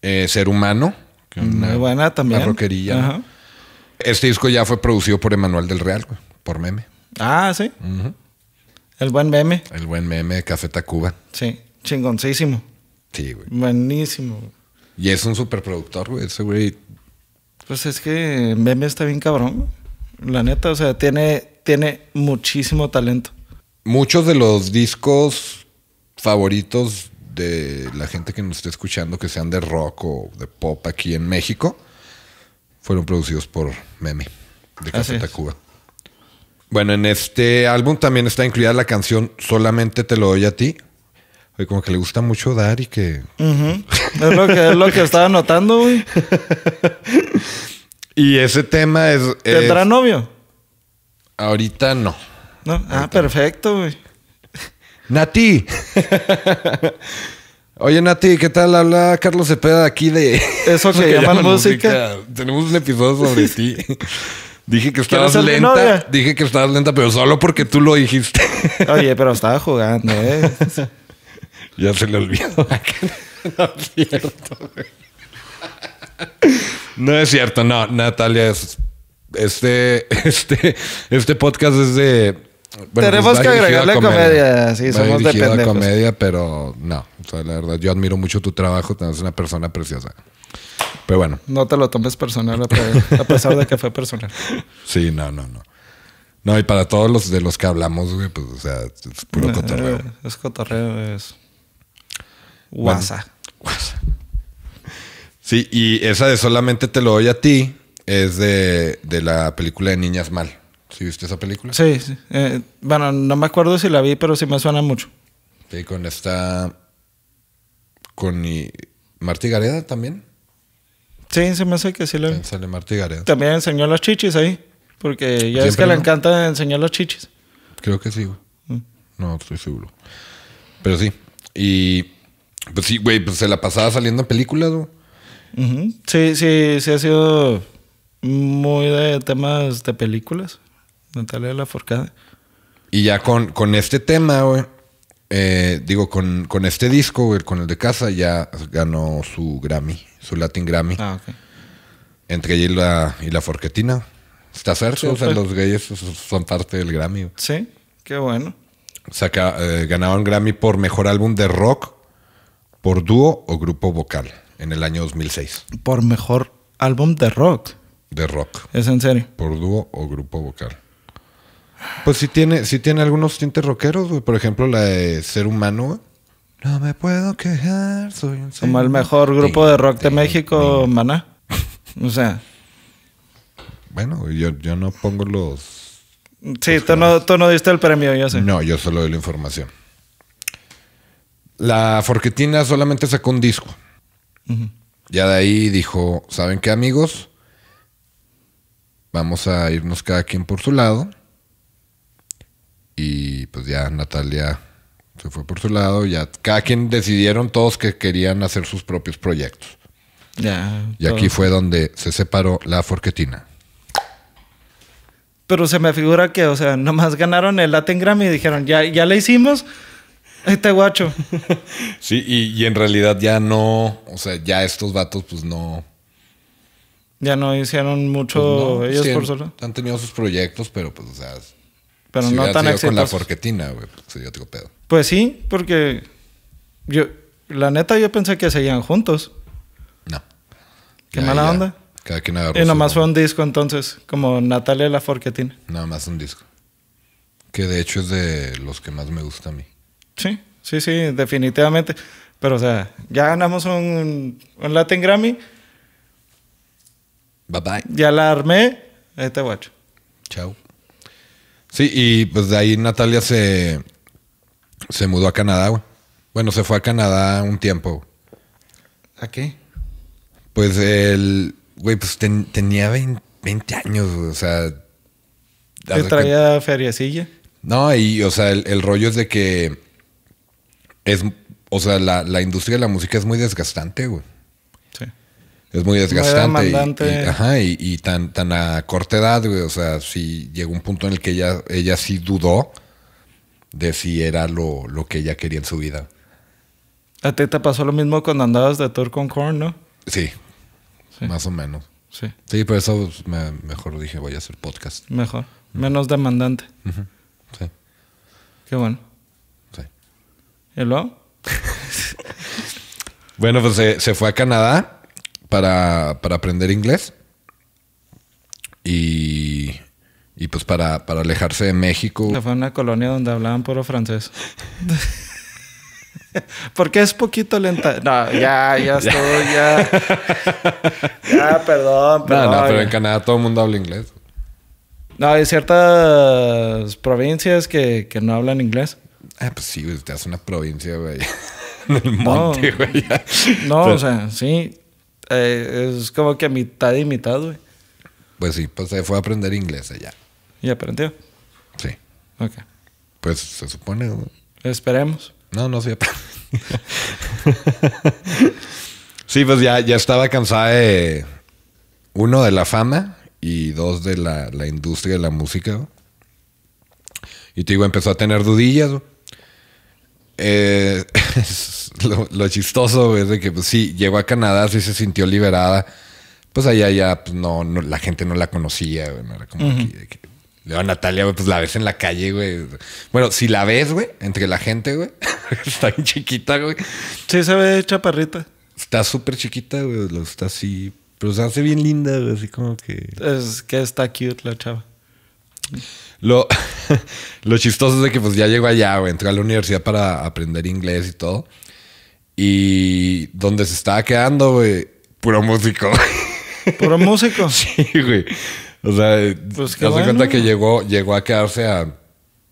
A: eh, Ser Humano, que una, Muy buena también. Este disco ya fue producido por Emanuel del Real, por Meme. Ah, sí. El buen Meme. El buen Meme de Café Tacuba.
B: Sí, chingoncísimo. Sí, güey. Buenísimo.
A: Y es un superproductor,
B: güey, ese güey. Pues es que Meme está bien cabrón. La neta, o sea, tiene, tiene muchísimo talento. Muchos de los discos
A: favoritos de la gente que nos está escuchando, que sean de rock o de pop aquí en México, fueron producidos por Meme de Caseta Tacuba. Bueno, en este álbum también está incluida la canción Solamente te lo doy a ti. Oye, como que le gusta mucho dar y que...
B: es, lo que lo que estaba notando, güey.
A: y ese tema es... ¿Tendrá novio? Ahorita no.
B: ah, perfecto, güey.
A: Nati. Oye, Nati, ¿qué tal? Habla Carlos Cepeda aquí de. Eso que, música. Tenemos un episodio sobre ti. Dije que estabas lenta. Dije que estabas lenta, pero solo porque tú lo dijiste. Oye,
B: pero estaba jugando,
A: ¿eh? ya se le olvidó. no es cierto, No es cierto, no. Natalia Este, este, este podcast es de tenemos pues, que agregarle comedia. Sí, somos de comedia, pero no. O sea, la verdad, yo admiro mucho tu trabajo. Eres una persona preciosa. Pero bueno.
B: No te lo tomes personal, a pesar de que fue personal.
A: Sí, no, no, no. No, y para todos los de los que hablamos, güey, pues, o sea, es puro eh, cotorreo.
B: Es cotorreo, es. WhatsApp.
A: Sí, y esa de solamente te lo doy a ti es de, de la película de Niñas Mal. ¿Y viste esa película?
B: Sí, sí. Eh, bueno, no me acuerdo si la vi, pero sí me suena mucho.
A: Sí, con esta. Con Martí Gareda también.
B: Sí, se me hace que sí la vi. Sale Martí Gareda. También enseñó las chichis ahí. Porque ya es que le encanta enseñar las chichis. Creo que sí, güey. Mm. No, estoy seguro. Pero sí. Y. Pues sí, güey, pues se la pasaba saliendo en películas, güey. Sí, sí, sí ha sido muy de temas de películas. Natalia forcada
A: Y ya con, con este tema, güey, eh, digo, con, este disco, con el de casa, ya ganó su Grammy, su Latin Grammy. Ah, ok. Entre ella y la, y forquetina. Está cerca, o sea, pues. los gays son parte del Grammy. Sí, qué bueno. Saca, eh, ganaron Grammy por mejor álbum de rock por dúo o grupo vocal en el año 2006. Por mejor álbum de rock. De rock. Es en serio. Por dúo o grupo vocal. Pues si tiene, si tiene algunos tintes rockeros, Por ejemplo, la de Ser Humano,
B: No me puedo quejar, soy Como el mejor grupo de rock de México, maná. O sea.
A: Bueno, yo, no pongo los.
B: Sí, tú, no, no diste el premio, yo sé. No, yo solo doy la información.
A: La Forquetina solamente sacó un disco. Ya de ahí dijo: ¿Saben qué, amigos? Vamos a irnos cada quien por su lado. Y pues ya Natalia se fue por su lado. Ya cada quien decidieron todos que querían hacer sus propios proyectos.
B: Ya, y aquí fue
A: donde se separó la forquetina.
B: Pero se me figura que, o sea, nomás ganaron el Latin Grammy y dijeron, ya, ya le hicimos, este guacho.
A: sí, y, en realidad ya no, o sea, ya estos vatos pues no...
B: Ya no hicieron mucho pues, ellos por solo.
A: Han tenido sus proyectos, pero pues, o sea, pero no tan exitosos. con la Forquetina, güey. Pues, yo tengo pedo.
B: Pues sí, porque yo, la neta, yo pensé que seguían juntos. No. Qué mala onda. Cada quien agarró. Y nomás fue un disco entonces, como Natalia la Forquetina. Nada más
A: un disco. Que de hecho es de los que más me gusta a mí.
B: Sí, sí, sí, definitivamente. Pero o sea, ya ganamos un, Latin Grammy. Bye bye. Ya la armé. Este guacho. Chao.
A: Sí, y pues de ahí Natalia se, se mudó a Canadá, güey. Bueno, se fue a Canadá un tiempo. ¿A qué? Pues el. Güey, pues tenía 20, años, güey, o sea. Te traía
B: feriecilla.
A: No, y, o sea, el, rollo es de que. Es. O sea, la, la industria de la música es muy desgastante, güey. Es muy desgastante. y, ajá, y, tan, tan a corta edad, güey. O sea, sí llegó un punto en el que ella, sí dudó de si era lo, que ella quería en su vida.
B: A ti te pasó lo mismo cuando andabas de tour con Korn, ¿no?
A: Sí, Más o menos. Sí. Sí, por eso mejor dije voy a hacer podcast.
B: Mejor. Menos demandante. Sí. Qué bueno. Sí. ¿Hello?
A: bueno, pues se, se fue a Canadá para, para aprender inglés y, y pues para, alejarse de México.
B: Fue una colonia donde hablaban puro francés. Porque es poquito lenta. No, ya, ya estoy, ya. ya, perdón, perdón. No, no, pero en
A: Canadá todo el mundo habla inglés.
B: No, hay ciertas provincias que, no hablan inglés. Ah, pues sí, te hace una provincia, güey. monte, güey. No, o sea, sí. Eh, es como que a mitad y mitad, güey.
A: Pues sí, pues se fue a aprender inglés allá. ¿Y aprendió? Sí. Ok. Pues se supone.
B: Esperemos. No, no sé.
A: sí, pues ya, ya estaba cansada de. Uno, de la fama y dos, de la, industria de la música. Y te digo, empezó a tener dudillas. güey eh, lo, chistoso es de que, pues sí, llegó a Canadá, sí se sintió liberada. Pues allá ya, pues, no, la gente no la conocía, güey. No Natalia, pues la ves en la calle, güey. Bueno, si la ves, güey, entre la gente, güey. está bien
B: chiquita, güey. Sí, se ve chaparrita.
A: Está súper chiquita, güey. Está así.
B: Pero se hace bien linda, Así como que. Es que está cute la chava.
A: Lo, lo chistoso es de que pues ya llegó allá, güey. a la universidad para aprender inglés y todo. Y donde se estaba quedando, puro músico. ¿Puro músico? sí, güey. O sea, pues te cuenta que llegó, llegó a quedarse a,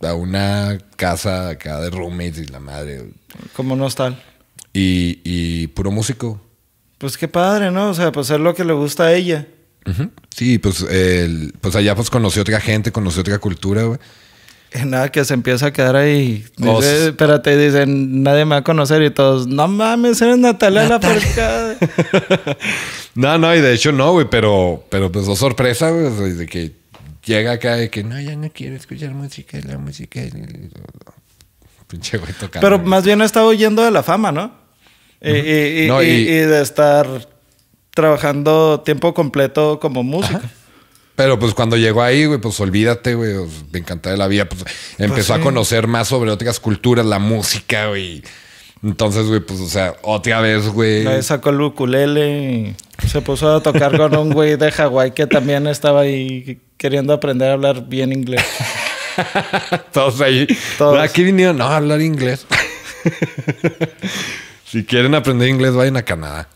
A: a una casa acá de roommates y la madre. Como no está Y, y puro músico.
B: Pues qué padre, ¿no? O sea, pues es lo que le gusta a ella.
A: Sí, pues, pues allá pues conoció otra gente, conoció otra cultura,
B: güey. Eh, nada, que se empieza a quedar ahí. espérate, dicen, nadie me va a conocer y todos, no mames, eres Natalia, por la no, no,
A: y de hecho no, güey, pero, pero pues dos oh, sorpresa, güey, que llega acá y que no,
B: ya no quiero escuchar música, la música.
A: Pinche güey tocando. Pero
B: más bien ha estado huyendo de la fama, ¿no? Eh, y de estar trabajando tiempo completo como músico.
A: Pero pues cuando llegó ahí, güey, pues olvídate, güey, me encantaba la vida. Pues, empezó pues a conocer más sobre otras culturas, la música, güey. Entonces, güey, pues, o sea, otra vez, güey.
B: Sacó el ukulele y se puso a tocar con un güey de Hawái que también estaba ahí queriendo aprender a hablar bien inglés.
A: Todos ahí. Ah, aquí vinieron a hablar inglés. si quieren aprender inglés, vayan a Canadá.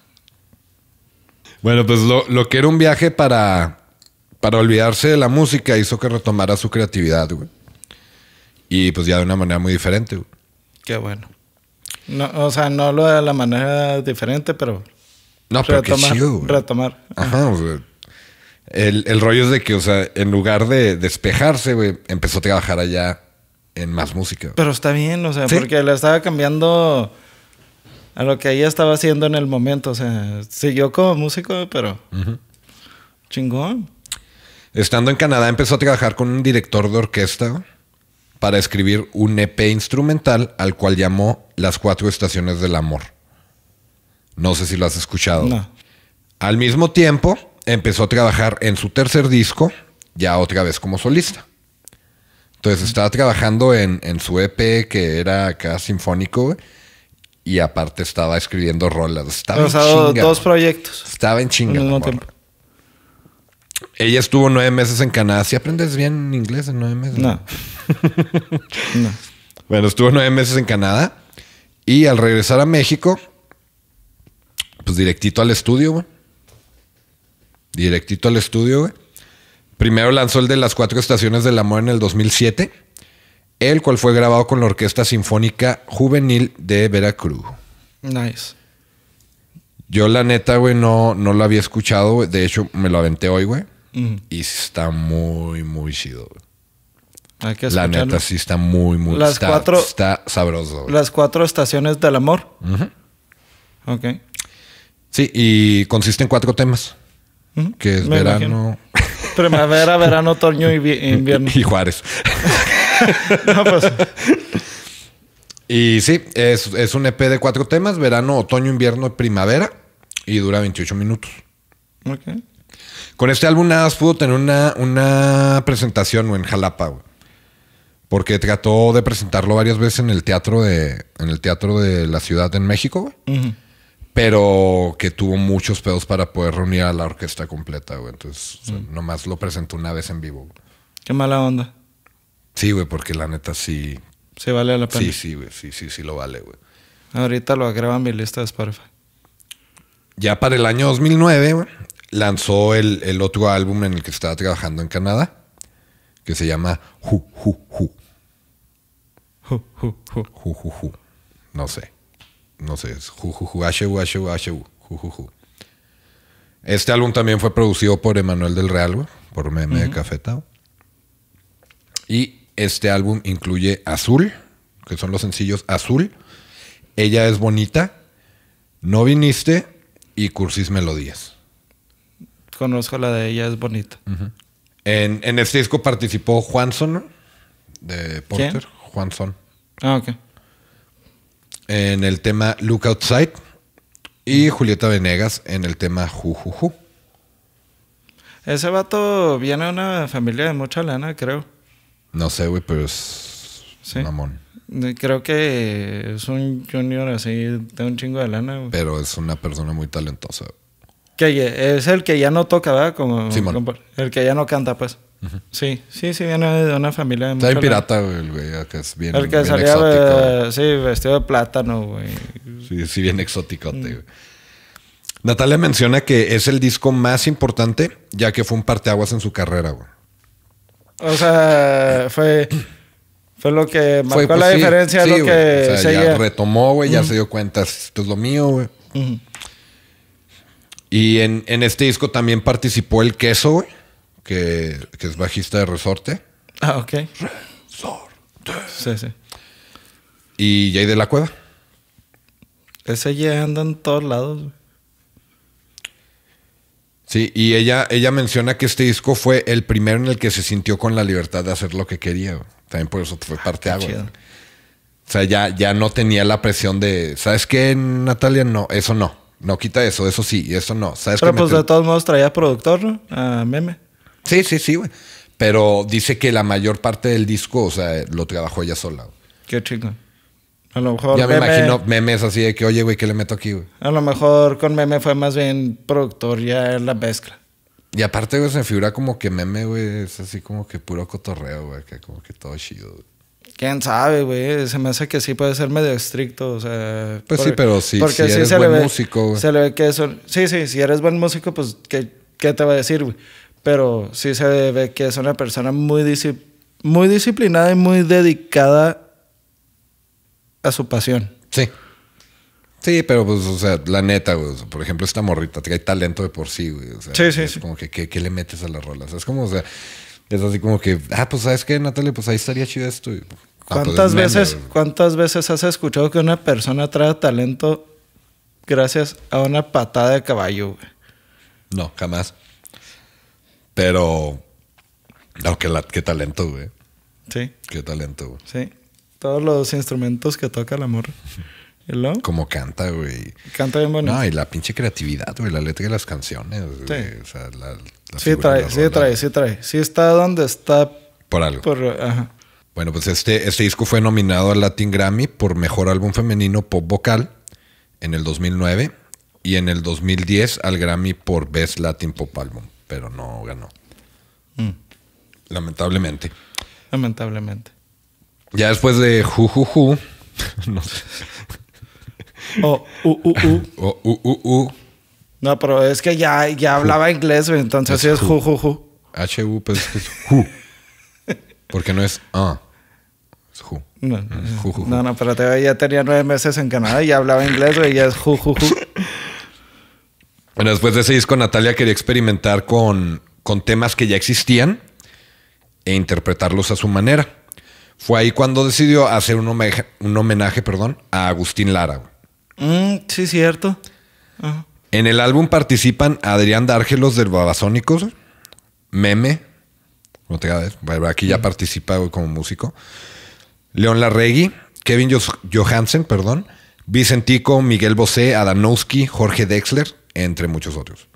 A: Bueno, pues lo, lo que era un viaje para, para olvidarse de la música hizo que retomara su creatividad, güey. Y pues ya de una manera muy diferente, güey.
B: Qué bueno. o sea, no lo de la manera diferente, pero. No, pero retomar, qué chido, Retomar.
A: Ajá, o el, rollo es de que, o sea, en lugar de despejarse, güey, empezó a trabajar allá en más música.
B: Pero está bien, o sea, porque le estaba cambiando a lo que ella estaba haciendo en el momento. O sea, siguió como músico, pero chingón.
A: Estando en Canadá empezó a trabajar con un director de orquesta para escribir un EP instrumental al cual llamó Las Cuatro Estaciones del Amor. No sé si lo has escuchado. Al mismo tiempo, empezó a trabajar en su tercer disco, ya otra vez como solista. Entonces estaba trabajando en, su EP que era acá sinfónico, y aparte estaba escribiendo rolas. Estaba en dos proyectos. Estaba en chinga. Ella estuvo nueve meses en Canadá. Si aprendes bien inglés en nueve meses. No. Bueno, estuvo nueve meses en Canadá y al regresar a México, pues directito al estudio, güey. Directito al estudio, güey. Primero lanzó el de las cuatro estaciones del amor en el 2007 el cual fue grabado con la Orquesta Sinfónica Juvenil de Veracruz. Nice. Yo la neta, güey, no, lo había escuchado, De hecho, me lo aventé hoy, güey. Mm. Y está muy, muy chido,
B: güey. la neta sí
A: está muy, muy... Las está, sabroso,
B: Las cuatro estaciones del amor. Ajá. Ok.
A: Sí, y consiste en cuatro temas. Que es verano...
B: Primavera, verano, otoño y invierno. y Juárez. Pues. Y sí, es,
A: un EP de cuatro temas: verano, otoño, invierno y primavera. Y dura 28 minutos. Con este álbum nada más pudo tener una, una presentación en Jalapa, Porque trató de presentarlo varias veces en el teatro de, en el teatro de la ciudad en México, Pero que tuvo muchos pedos para poder reunir a la orquesta completa, güey. Entonces, mm. nomás lo presentó una vez en vivo.
B: Qué mala onda.
A: Sí, güey, porque la neta sí.
B: ¿Se vale la pena? Sí,
A: sí, güey, sí, sí, sí lo vale, güey.
B: Ahorita lo a mi lista de Spotify. Ya para el año 2009, güey,
A: lanzó el, el, otro álbum en el que estaba trabajando en Canadá, que se llama Ju, Ju, Ju. Ju, Ju, Ju. No sé. No sé, es Ju, Ju, Ju, H, U, H, H, Ju, Ju, Este álbum también fue producido por Emanuel del Real, güey, por Meme de Cafetao. Y este álbum incluye Azul, que son los sencillos Azul, Ella es bonita, No viniste y Cursis Melodías. Conozco la de Ella es bonita. en, este disco participó Juanson de Porter. Juanson. Ah, ok. En el tema Look Outside y Julieta Venegas en el tema Jujuju.
B: Ese vato viene de una familia de mucha lana, creo.
A: No sé, güey, pero es
B: ¿Sí? mamón. Creo que es un junior así de un chingo de lana, güey.
A: Pero es una persona muy talentosa.
B: Que es el que ya no toca, ¿verdad? Como, el que ya no canta, pues. Sí, sí, sí, viene de una familia. De Está bien pirata, güey,
A: güey, es bien El que exótico,
B: sí, vestido de plátano, güey.
A: Sí, sí, bien exótico, mm. güey. Natalia menciona que es el disco más importante, ya que fue un parteaguas en su carrera, güey.
B: O sea, fue. Fue lo que marcó pues la diferencia. lo que ya retomó,
A: güey. Ya se dio cuenta. Esto es lo mío, güey. Y en, este disco también participó el Queso, güey. Que, que, es bajista de Resorte.
B: Ah, ok. Resorte. Sí, sí.
A: Y Jay de la Cueva.
B: Ese ya anda en todos lados, güey.
A: Sí, y ella, ella menciona que este disco fue el primero en el que se sintió con la libertad de hacer lo que quería. También por eso fue parte ah, agua. O sea, ya, ya no tenía la presión de, ¿sabes qué, Natalia? No, eso no. No quita eso, eso sí, eso no. Pero pues de todos modos traía productor, ¿no? A meme. Sí, sí, sí, güey. Pero dice que la mayor parte del disco, o sea, lo trabajó ella sola.
B: Qué chingón. A lo mejor. Ya me imagino
A: memes así de que, oye, güey, ¿qué le meto aquí, güey?
B: A lo mejor con meme fue más bien productor, ya la mezcla.
A: Y aparte, güey, se me figura como que meme, güey, es así como que puro cotorreo, güey, que como que todo chido,
B: güey. Quién sabe, güey. Se me hace que sí puede ser medio estricto, o sea. Pues sí, pero sí, porque si, eres sí buen músico, güey. Se le ve que eso. Sí, sí, si eres buen músico, pues, ¿qué, qué te va a decir, güey? Pero sí se ve que es una persona muy, muy disciplinada y muy dedicada a su pasión.
A: Sí. Sí, pero pues, o sea, la neta, güey. por ejemplo, esta morrita, que hay talento de por sí, güey. O sea, sí, sí, es como que, ¿qué, le metes a las rolas? Es como, o sea, es así como que, ah, pues, ¿sabes qué, Natalia?
B: Pues ahí estaría chido esto. Ah, pues, ¿Cuántas veces, ¿Cuántas veces has escuchado que una persona trae talento gracias a una patada de caballo, güey?
A: No, jamás. Pero, no, qué, qué talento, güey. Sí. Qué talento,
B: Sí todos los instrumentos que toca el amor Como canta, güey. Canta bien bonito. No, y
A: la pinche creatividad, güey, la letra de las canciones.
B: Sí. sí, trae, sí trae, sí
A: trae. Sí está donde está. Por algo. Bueno, pues este, este disco fue nominado al Latin Grammy por Mejor Álbum Femenino Pop Vocal en el 2009 y en el 2010 al Grammy por Best Latin Pop Album,
B: pero no ganó.
A: Mm. Lamentablemente.
B: Lamentablemente.
A: Ya después de Jujuju. no sé.
B: O u, u, u. O u, u, u. No, pero es que ya, ya hablaba inglés, Entonces es Jujuju.
A: H-U, pues es Ju. Porque no es Ah.
B: Es Ju. No, no, pero ya tenía nueve meses en Canadá y ya hablaba inglés, güey. Ya es Jujuju.
A: Bueno, después de ese disco, Natalia quería experimentar con, con temas que ya existían e interpretarlos a su manera. Fue ahí cuando decidió hacer un homenaje, un homenaje perdón, a Agustín Lara. Mm, sí, cierto. En el álbum participan Adrián Dárgelos del Babasónicos, Meme, no te aquí ya mm. participa como músico, León Larregui, Kevin Johansen, perdón, Vicentico, Miguel Bosé, Adanowski, Jorge Dexler, entre muchos otros.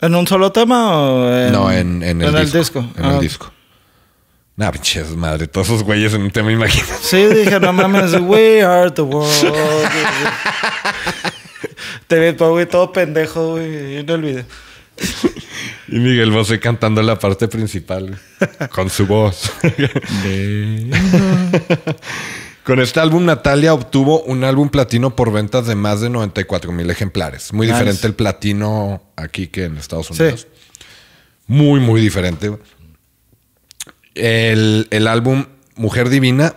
B: ¿En un solo tema o en, el, disco, En el ah, disco.
A: Nah, pinches madre, todos esos güeyes en un tema, imagino.
B: Sí, dije, no mames, we are the world. Te ves, todo pendejo, güey, no olvides.
A: Y Miguel Bosé cantando la parte principal con su voz. Con este álbum, Natalia obtuvo un álbum platino por ventas de más de 94 mil ejemplares. Muy diferente el platino aquí que en Estados Unidos. Muy, muy diferente. El, álbum Mujer Divina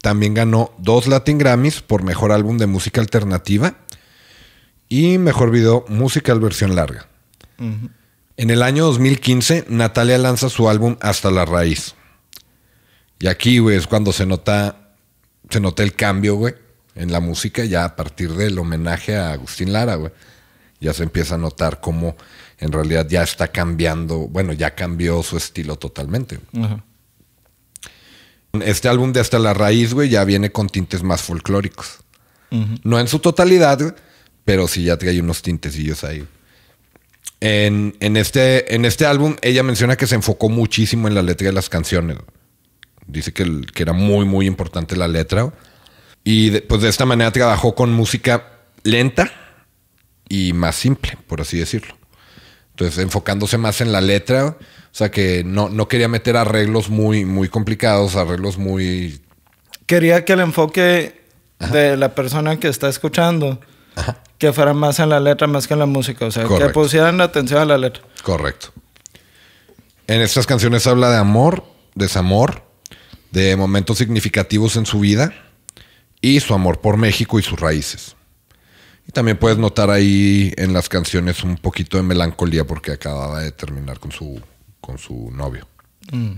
A: también ganó dos Latin Grammys por Mejor Álbum de Música Alternativa y Mejor Video Musical Versión Larga.
B: En
A: el año 2015, Natalia lanza su álbum Hasta la Raíz. Y aquí, güey, es cuando se nota, se nota el cambio, güey, en la música, ya a partir del homenaje a Agustín Lara, güey. Ya se empieza a notar cómo en realidad ya está cambiando, bueno, ya cambió su estilo totalmente. Este álbum de Hasta la Raíz, güey, ya viene con tintes más folclóricos. No en su totalidad, pero sí ya trae unos tintecillos ahí. En, este, en este álbum, ella menciona que se enfocó muchísimo en la letra de las canciones. Dice que, que era muy, muy importante la letra. Y pues de esta manera trabajó con música lenta y más simple, por así decirlo. Entonces, enfocándose más en la letra o sea que no, no quería meter arreglos muy, muy
B: complicados, arreglos muy... Quería que el enfoque de la persona que está escuchando que fuera más en la letra, más que en la música. O sea, que pusieran atención a la letra.
A: Correcto. En estas canciones habla de amor, desamor, de momentos significativos en su vida y su amor por México y sus raíces. Y también puedes notar ahí en las canciones un poquito de melancolía porque acababa de terminar con su con su novio.
B: Mm,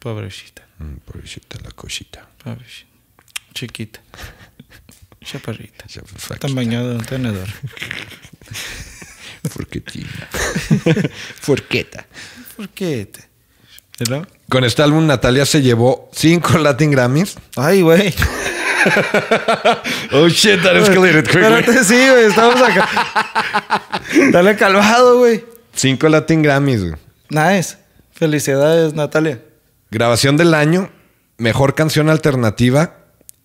B: pobrecita.
A: Mm, pobrecita la cosita.
B: Pobrecita. Chiquita. Chaparrita. Pues, está bañada en un tenedor. Forquetina. Forqueta. Forqueta. ¿Hello?
A: Con este álbum Natalia se llevó cinco Latin Grammys. Ay, güey. oh shit, that escalated quickly. Espérate,
B: sí, güey, estamos acá.
A: Dale calvado, güey. Cinco Latin Grammys, güey.
B: Nice. Felicidades, Natalia.
A: Grabación del año, mejor canción alternativa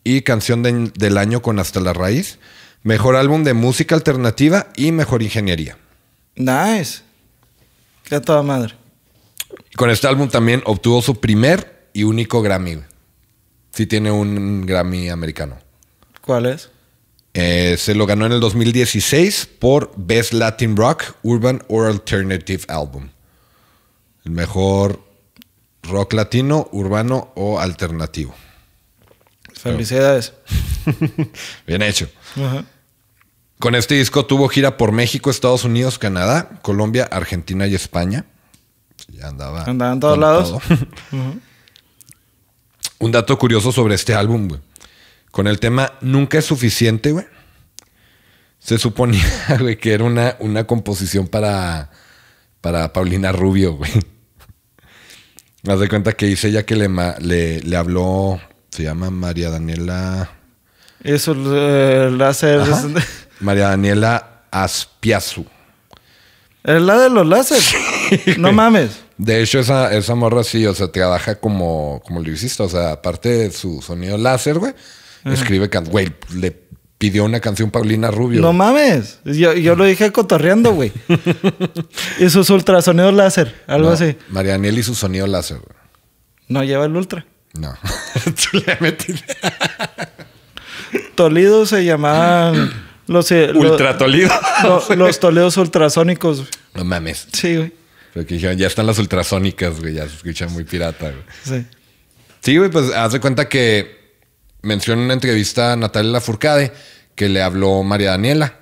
A: y canción del año con Hasta la Raíz, mejor álbum de música alternativa y mejor ingeniería. Nice.
B: Qué toda madre.
A: con este álbum también obtuvo su primer y único Grammy. Si tiene un Grammy americano. ¿Cuál es? Eh, se lo ganó en el 2016 por Best Latin Rock Urban or Alternative Album. El mejor rock latino, urbano o alternativo.
B: Felicidades.
A: Bien hecho. Con este disco tuvo gira por México, Estados Unidos, Canadá, Colombia, Argentina y España. Pues ya andaba. Andaba en todos lados. Un dato curioso sobre este álbum, güey. Con el tema Nunca es suficiente, güey. Se suponía, que era una, una composición para para Paulina Rubio, güey. Haz de cuenta que dice ella que le, le, habló, se llama María Daniela.
B: Eso láser. Eh, láser.
A: María Daniela Aspiazu.
B: Es eh, la de los láser? no mames.
A: De hecho, esa, esa morra sí, o sea, trabaja como, como lo hiciste. O sea, aparte de su sonido láser, güey, escribe que, güey, le pidió una canción Paulina Rubio. No
B: mames. Yo, lo dije cotorreando, güey.
A: y sus ultrasonidos láser, algo así. Marianiel y su sonido láser.
B: No lleva el ultra. No. se llamaban los eh, ultra Toledo. Los, Toledos ultrasónicos.
A: No mames. Sí, güey. ya están las ultrasónicas, güey, ya se escucha muy pirata, güey. Sí. Sí, güey, pues haz de cuenta que menciona en una entrevista a Natalia Lafourcade que le habló María Daniela.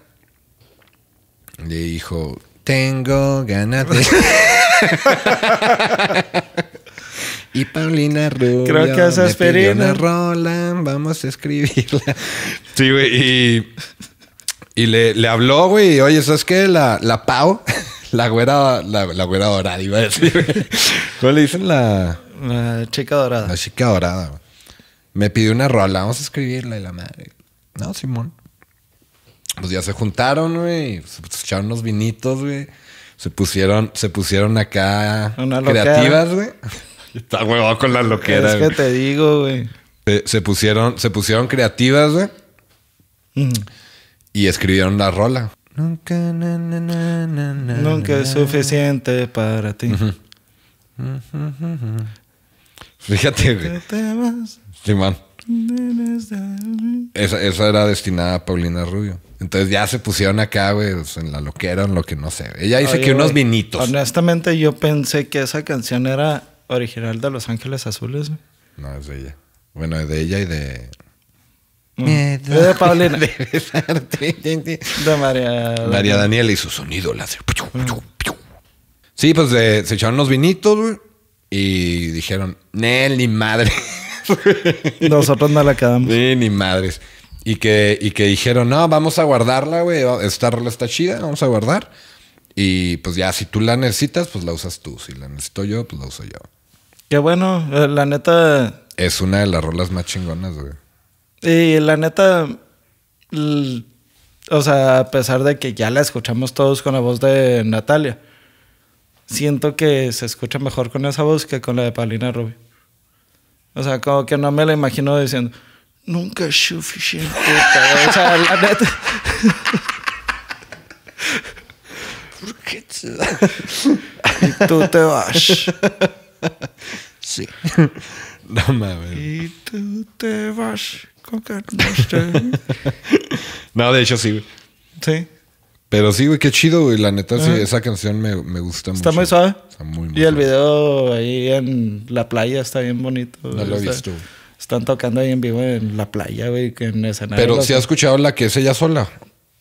A: Le dijo, tengo ganas de... y Paulina Rubio. Creo que es Perina Roland, vamos a escribirla. Sí, güey, y... Y le, le habló, güey, oye, ¿sabes qué? La, la Pau, la güera, la, güera dorada, iba a decir. ¿Cómo le dicen la...? La chica dorada. La chica dorada, güey me pidió una rola, vamos a escribirla y la madre. No, Simón. Pues ya se juntaron, güey. Se echaron unos vinitos, güey. Se pusieron, se pusieron acá creativas, güey. Está huevado con la loquera. Es que
B: te digo, güey.
A: Se, pusieron, se pusieron creativas, güey. Y escribieron la rola. Nunca,
B: Nunca es suficiente para ti.
A: Fíjate, güey. Simón. Esa, era destinada a Paulina Rubio. Entonces ya se pusieron acá, güey, pues, en la loquera, en lo que no sé. Ella dice que unos vinitos.
B: Honestamente, yo pensé que esa canción era original de Los Ángeles Azules. No, es de ella. Bueno, es de ella y de. Mm. de Paulina. de, María. María
A: Daniela y su sonido ah. Sí, pues se echaron unos vinitos, Y dijeron, Nelly madre. Nosotros no la quedamos. Sí, ni madres. Y que, y que dijeron, no, vamos a guardarla, güey. Esta rola está chida, vamos a guardar. Y pues ya, si tú la necesitas, pues la usas tú. Si la necesito yo, pues la uso yo. Qué bueno, eh, la
B: neta.
A: Es una de las rolas más chingonas, güey.
B: Y la neta. O sea, a pesar de que ya la escuchamos todos con la voz de Natalia, siento que se escucha mejor con esa voz que con la de Paulina Rubio. O sea, como que no me lo imagino diciendo, nunca es suficiente. o sea, la neta. ¿Por qué te Y tú te vas. Sí. No
A: mames. Y
B: tú te vas con Carlos.
A: no, de hecho sí. Sí. Pero sí, güey, qué chido, güey. La neta, sí, esa canción me, me gusta está Muy
B: suave. Está muy suave. Y el video ahí en la playa está bien bonito. No lo he visto. Están tocando ahí en vivo en la playa, güey, que en escenario. Pero si has
A: escuchado la que es ella
B: sola.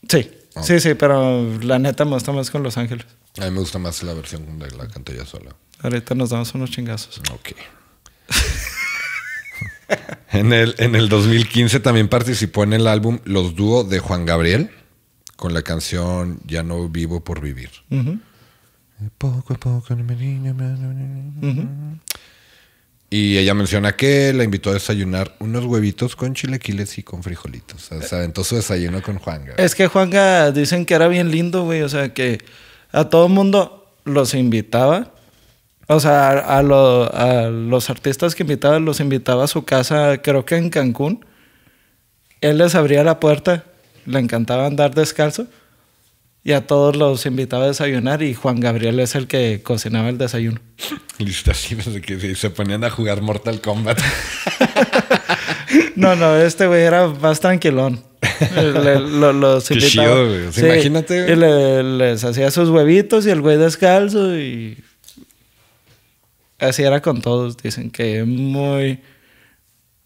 B: Sí, ah, sí, sí, pero la neta me gusta más con Los Ángeles.
A: A mí me gusta más la versión de la canta ella sola.
B: Ahorita nos damos unos chingazos. Ok.
A: en, el, en el 2015 también participó en el álbum Los Dúo de Juan Gabriel con la canción Ya no vivo por vivir. Poco Y ella menciona que la invitó a desayunar unos huevitos con chilequiles y con frijolitos. O sea, entonces desayuno con Juanga.
B: Es que Juanga dicen que era bien lindo, güey. O sea, que a todo mundo los invitaba. O sea, a, a los artistas que invitaba, los invitaba a su casa, creo que en Cancún. Él les abría la puerta le encantaba andar descalzo y a todos los invitaba a desayunar y Juan Gabriel es el que cocinaba el desayuno. Listo, así pues, que se ponían a jugar Mortal Kombat. no, no, este güey era más tranquilón. Imagínate. Y les hacía sus huevitos y el güey descalzo y... Así era con todos, dicen que muy...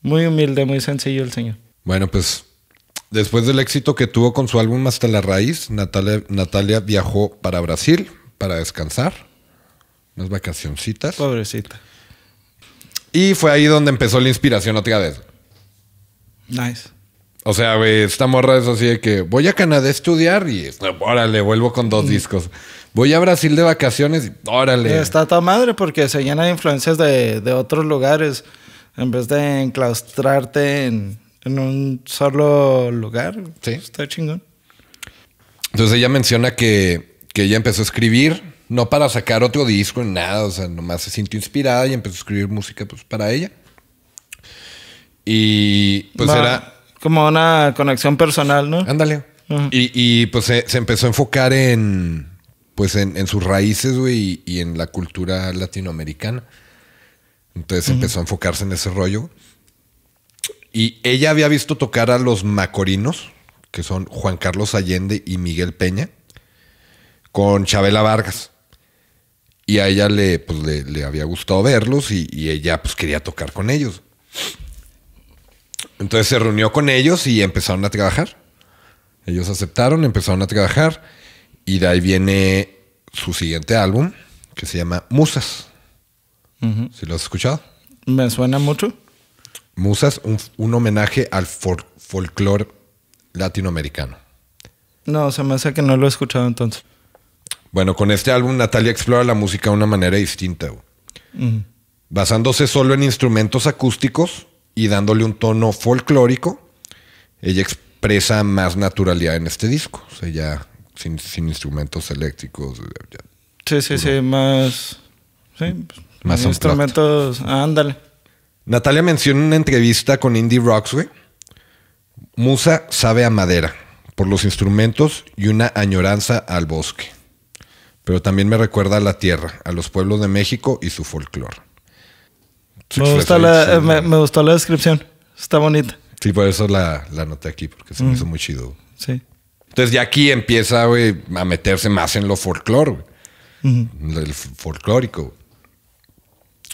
B: Muy humilde, muy sencillo el señor.
A: Bueno, pues Después del éxito que tuvo con su álbum Hasta la Raíz, Natalia, viajó para Brasil para descansar, unas vacacioncitas. Pobrecita. Y fue ahí donde empezó la inspiración otra vez. Nice. O sea, estamos esta morra es así de que voy a Canadá a estudiar y órale, vuelvo con dos mm. discos. Voy a Brasil de vacaciones y órale. Está
B: toda madre porque se llena de influencias de otros lugares en vez de enclaustrarte en, en un solo lugar. Sí. Está chingón.
A: Entonces ella menciona que, ella empezó a escribir, no para sacar otro disco ni nada, o sea, nomás se sintió inspirada y empezó a escribir música pues, para ella. Y pues era...
B: Como una conexión personal, ¿no? Ándale.
A: y, pues se, empezó a enfocar en, pues en, sus raíces, güey, y, en la cultura latinoamericana. Entonces empezó a enfocarse en ese rollo. Y ella había visto tocar a los Macorinos, que son Juan Carlos Allende y Miguel Peña, con Chabela Vargas. Y a ella le, pues, le, había gustado verlos y, ella pues, quería tocar con ellos. Entonces se reunió con ellos y empezaron a trabajar. Ellos aceptaron, empezaron a trabajar y de ahí viene su siguiente álbum que se llama Musas. ¿Si lo has escuchado? Me suena mucho. Musas, un, homenaje al folclore latinoamericano.
B: No, se me hace que no lo he escuchado entonces.
A: Bueno, con este álbum Natalia explora la música de una manera distinta,
B: basándose solo en instrumentos
A: acústicos y dándole un tono folclórico. Ella expresa más naturalidad en este disco, o sea, ya sin, instrumentos eléctricos.
B: sí, sí, sí, más, más instrumentos. ándale.
A: Natalia menciona una entrevista con Indie Rocks, güey. Musa sabe a madera, por los instrumentos y una añoranza al bosque. Pero también me recuerda a la tierra, a los pueblos de México y su folclore.
B: Me, gustó la, descripción. Está bonita.
A: Sí, por eso la, anoté aquí, porque se me hizo mm. muy chido. Sí. Entonces ya aquí empieza, a meterse más en lo folclore, El folclórico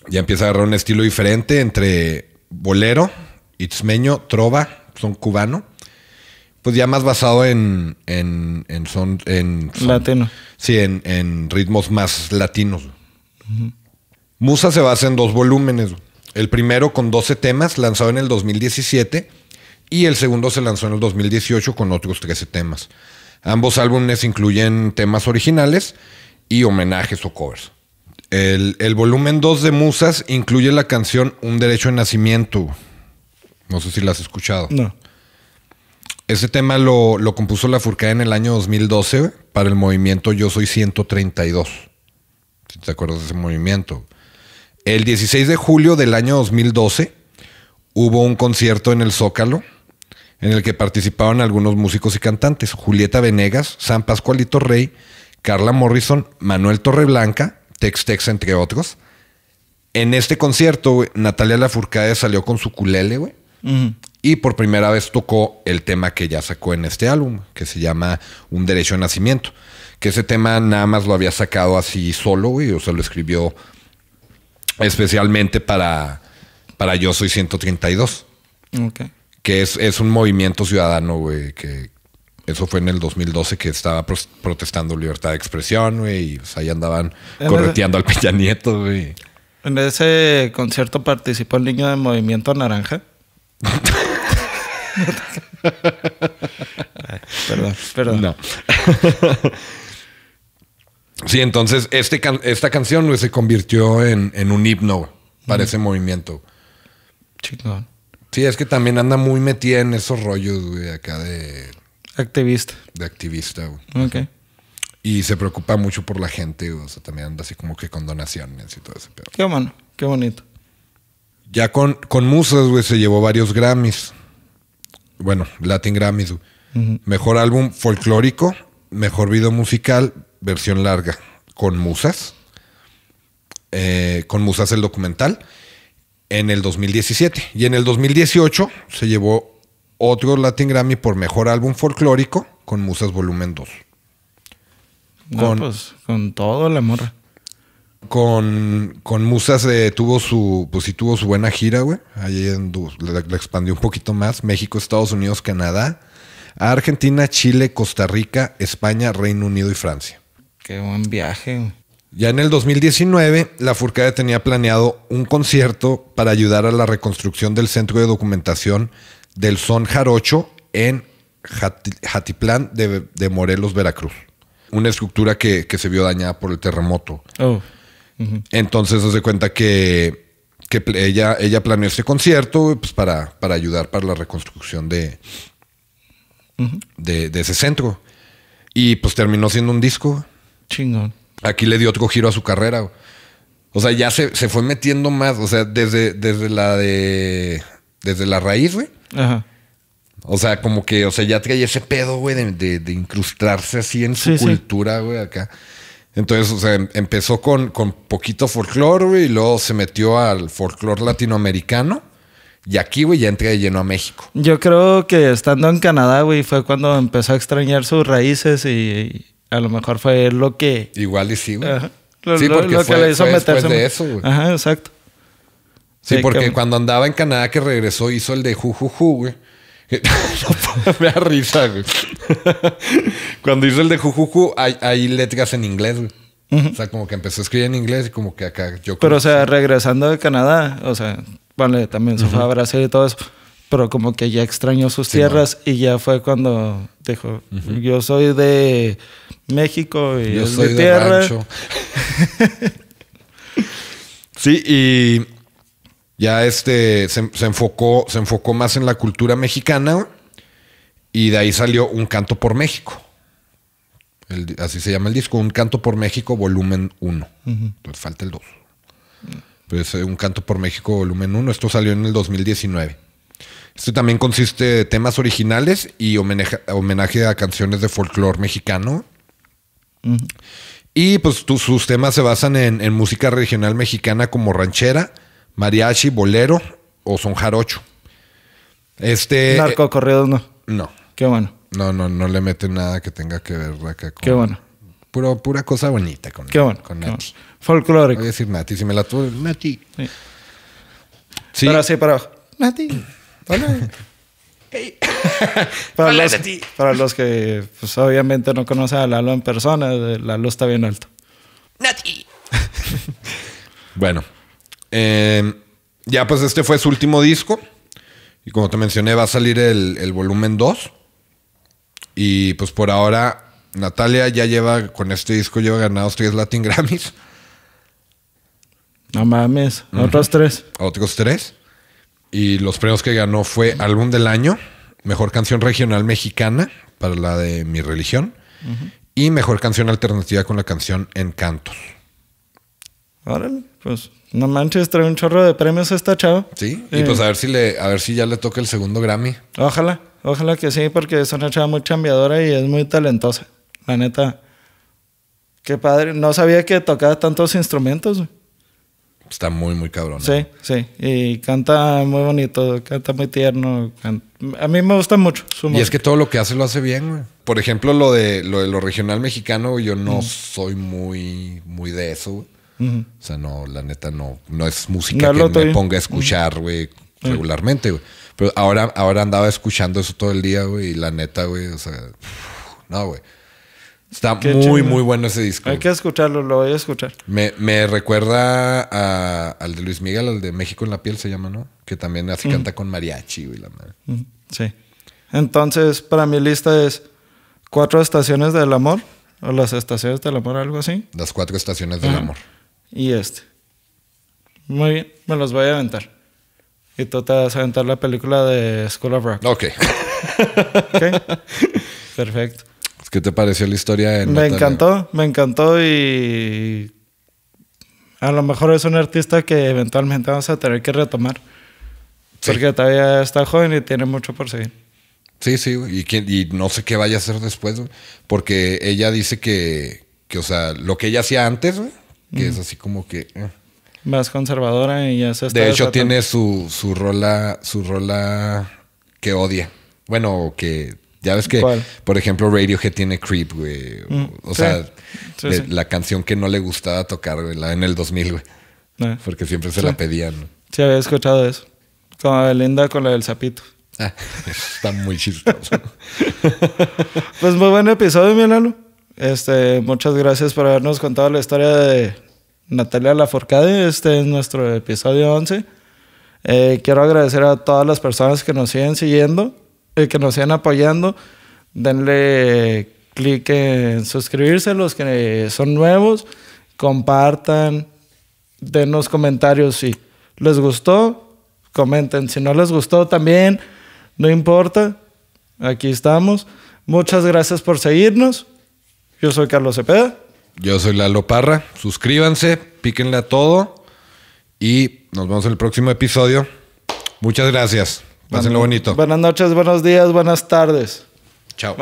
A: ya empieza a agarrar un estilo diferente entre bolero, itzmeño, trova, son cubano. Pues ya más basado en. en, son. En Latino. Sí, en, ritmos más latinos. Musa se basa en dos volúmenes. El primero con 12 temas, lanzado en el 2017. Y el segundo se lanzó en el 2018 con otros 13 temas. Ambos álbumes incluyen temas originales y homenajes o covers. El, volumen 2 de Musas incluye la canción Un Derecho de Nacimiento. No sé si la has escuchado. No. Ese tema lo, compuso La Furcada en el año 2012 para el movimiento Yo Soy 132. Si te acuerdas de ese movimiento. El 16 de julio del año 2012 hubo un concierto en el Zócalo en el que participaban algunos músicos y cantantes. Julieta Venegas, San Pascualito Rey, Carla Morrison, Manuel Torreblanca Tex-Tex, entre otros. En este concierto, Natalia Lafourcade salió con su culele, güey. Y por primera vez tocó el tema que ya sacó en este álbum, que se llama Un Derecho de Nacimiento. Que ese tema nada más lo había sacado así solo, güey. O sea, lo escribió especialmente para, para Yo Soy 132. Que es, es, un movimiento ciudadano, güey, que, eso fue en el 2012 que estaba protestando libertad de expresión, güey. Y pues, ahí andaban correteando al Peña Nieto, güey.
B: En ese concierto participó el niño de Movimiento Naranja.
A: perdón, perdón. No. sí, entonces este esta canción se convirtió en, un himno para ese movimiento. Chingón. Sí, es que también anda muy metida en esos rollos, güey, acá de Activista. De activista, güey. Ok. Y se preocupa mucho por la gente, o sea, también anda así como que con donaciones y todo ese pedo.
B: Qué bueno, qué bonito. Ya con, con
A: Musas, güey, se llevó varios Grammys. Bueno, Latin Grammys, güey. Mejor álbum folclórico, mejor video musical, versión larga, con Musas. Eh, con Musas el documental, en el 2017. Y en el 2018 se llevó otro Latin Grammy por mejor álbum folclórico con Musas Volumen 2. con, pues, con todo la morra. Con, Musas eh, tuvo su, pues sí tuvo su buena gira, güey. Ahí la, expandió un poquito más. México, Estados Unidos, Canadá, Argentina, Chile, Costa Rica, España, Reino Unido y Francia.
B: Qué buen viaje, Ya
A: en el 2019, la Furcade tenía planeado un concierto para ayudar a la reconstrucción del centro de documentación del son jarocho en Jatiplán de, Morelos, Veracruz. Una estructura que, se vio dañada por el terremoto. Oh. Entonces se cuenta que, ella, ella planeó este concierto pues, para, para ayudar para la reconstrucción de, de, ese centro. Y pues terminó siendo un disco. Chingón. Aquí le dio otro giro a su carrera. O sea, ya se, fue metiendo más. O sea, desde, desde la de. Desde la raíz, güey. Ajá. O sea, como que, o sea, ya traía ese pedo, güey, de, incrustarse así en su cultura, güey, acá. Entonces, o sea, em, empezó con, poquito folclore, güey, y luego se metió al folclore latinoamericano. Y aquí, güey, ya entré de lleno a México.
B: Yo creo que estando en Canadá, güey, fue cuando empezó a extrañar sus raíces y, a lo mejor fue lo que... Igual y sí, güey. sí, porque hizo de eso, güey. Ajá, exacto. Sí, porque cuando andaba en
A: Canadá que regresó hizo el de jujuju, güey. Me da risa, güey.
B: cuando hizo el de jujuju hay, letras en inglés, güey.
A: O sea, como que empezó a escribir en inglés y como que acá yo... Pero, o sea,
B: regresando de Canadá, o sea, vale, también se fue a Brasil y todo eso, pero como que ya extrañó sus tierras y ya fue cuando dijo, yo soy de México y yo soy de, Rancho.
A: sí, y ya este se, enfocó, se enfocó más en la cultura mexicana y de ahí salió Un Canto por México. así se llama el disco, Un Canto por México, volumen 1. Entonces pues falta el 2. Pues eh, Un Canto por México, volumen 1. Esto salió en el 2019. Este también consiste de temas originales y homenaje, homenaje a canciones de folclore mexicano. Y pues sus temas se basan en música regional mexicana como ranchera, mariachi, bolero o son jarocho. Este. Eh, Narco corrido
B: no. No. Qué bueno. No, no, no
A: le meten nada que tenga que ver acá con. Qué bueno. Puro, pura cosa bonita con, Qué bueno, con Nati. Qué bueno. Folclórico. Voy a decir Nati, si me la tuve. Nati.
B: Sí. sí. Pero
A: para abajo. Nati. Hola.
B: para, los, para los que pues, obviamente no conocen a Lalo en persona, Lalo está bien alto. Nati.
A: bueno, eh, ya pues este fue su último disco. Y como te mencioné, va a salir el, volumen 2. Y pues por ahora, Natalia ya lleva, con este disco lleva ganados tres Latin Grammys.
B: No mames, otros
A: tres. Otros tres. Y los premios que ganó fue álbum del año, mejor canción regional mexicana para la de mi religión y mejor canción alternativa con la canción Encantos.
B: Órale, pues no manches, trae un chorro de premios esta chava. Sí, y eh. pues a ver
A: si le, a ver si ya le toca el segundo Grammy.
B: Ojalá, ojalá que sí, porque es una chava muy cambiadora y es muy talentosa. La neta. Qué padre. No sabía que tocaba tantos instrumentos.
A: Está muy, muy cabrón. Sí,
B: sí. Y canta muy bonito, canta muy tierno. A mí me gusta mucho su Y es que
A: todo lo que hace lo hace bien, güey. Por ejemplo, lo de lo, de lo regional mexicano, yo no soy muy, muy de eso, güey. O sea, no, la neta no, no es música que me ponga a escuchar, güey, regularmente, güey. Pero ahora, ahora andaba escuchando eso todo el día, güey, y la neta, güey, o sea, no, güey. Está muy, muy bueno ese disco. Hay que
B: escucharlo, lo voy a escuchar.
A: Me, me recuerda al de Luis Miguel, al de México en la piel se llama, ¿no? Que también
B: así canta con mariachi, güey, la madre. Sí. Entonces, para mi lista es Cuatro Estaciones del Amor, o las Estaciones del Amor, algo así.
A: Las Cuatro Estaciones del Amor
B: y este. Muy bien, me los voy a aventar. Y tú te vas a aventar la película de School of Rock. Ok. Ok. Perfecto.
A: ¿Qué te pareció la historia? me encantó,
B: me encantó y a lo mejor es un artista que eventualmente vamos a tener que retomar. Porque todavía está joven y tiene mucho por seguir.
A: Sí, sí, y, y no sé qué vaya a hacer después, porque ella dice que, que, o sea, lo que ella hacía antes, que es mm. así como que... Eh.
B: Más conservadora y ya se está De hecho, tiene
A: su, su rola, su rola que odia. Bueno, que ya ves que, por ejemplo, Radio Radiohead tiene Creep, güey. Mm, o sea, la canción que no le gustaba tocar, güey, en el 2000, güey. Ah. Porque siempre se la pedían.
B: Sí, había escuchado eso. Como Belinda con la del sapito. Ah,
A: está muy
B: chistoso. pues muy buen episodio, mi Lalo. Este, muchas gracias por habernos contado la historia de Natalia Laforcade. Este es nuestro episodio 11. Eh, quiero agradecer a todas las personas que nos siguen siguiendo, y eh, que nos siguen apoyando. Denle clic en suscribirse, los que son nuevos. Compartan, denos comentarios si les gustó, comenten. Si no les gustó también, no importa. Aquí estamos. Muchas gracias por seguirnos. Yo soy Carlos Cepeda.
A: Yo soy Lalo Parra. Suscríbanse, píquenle a todo y nos vemos en el próximo episodio. Muchas gracias. Pásenlo bonito.
B: Buenas noches, buenos días, buenas tardes.
A: Chao.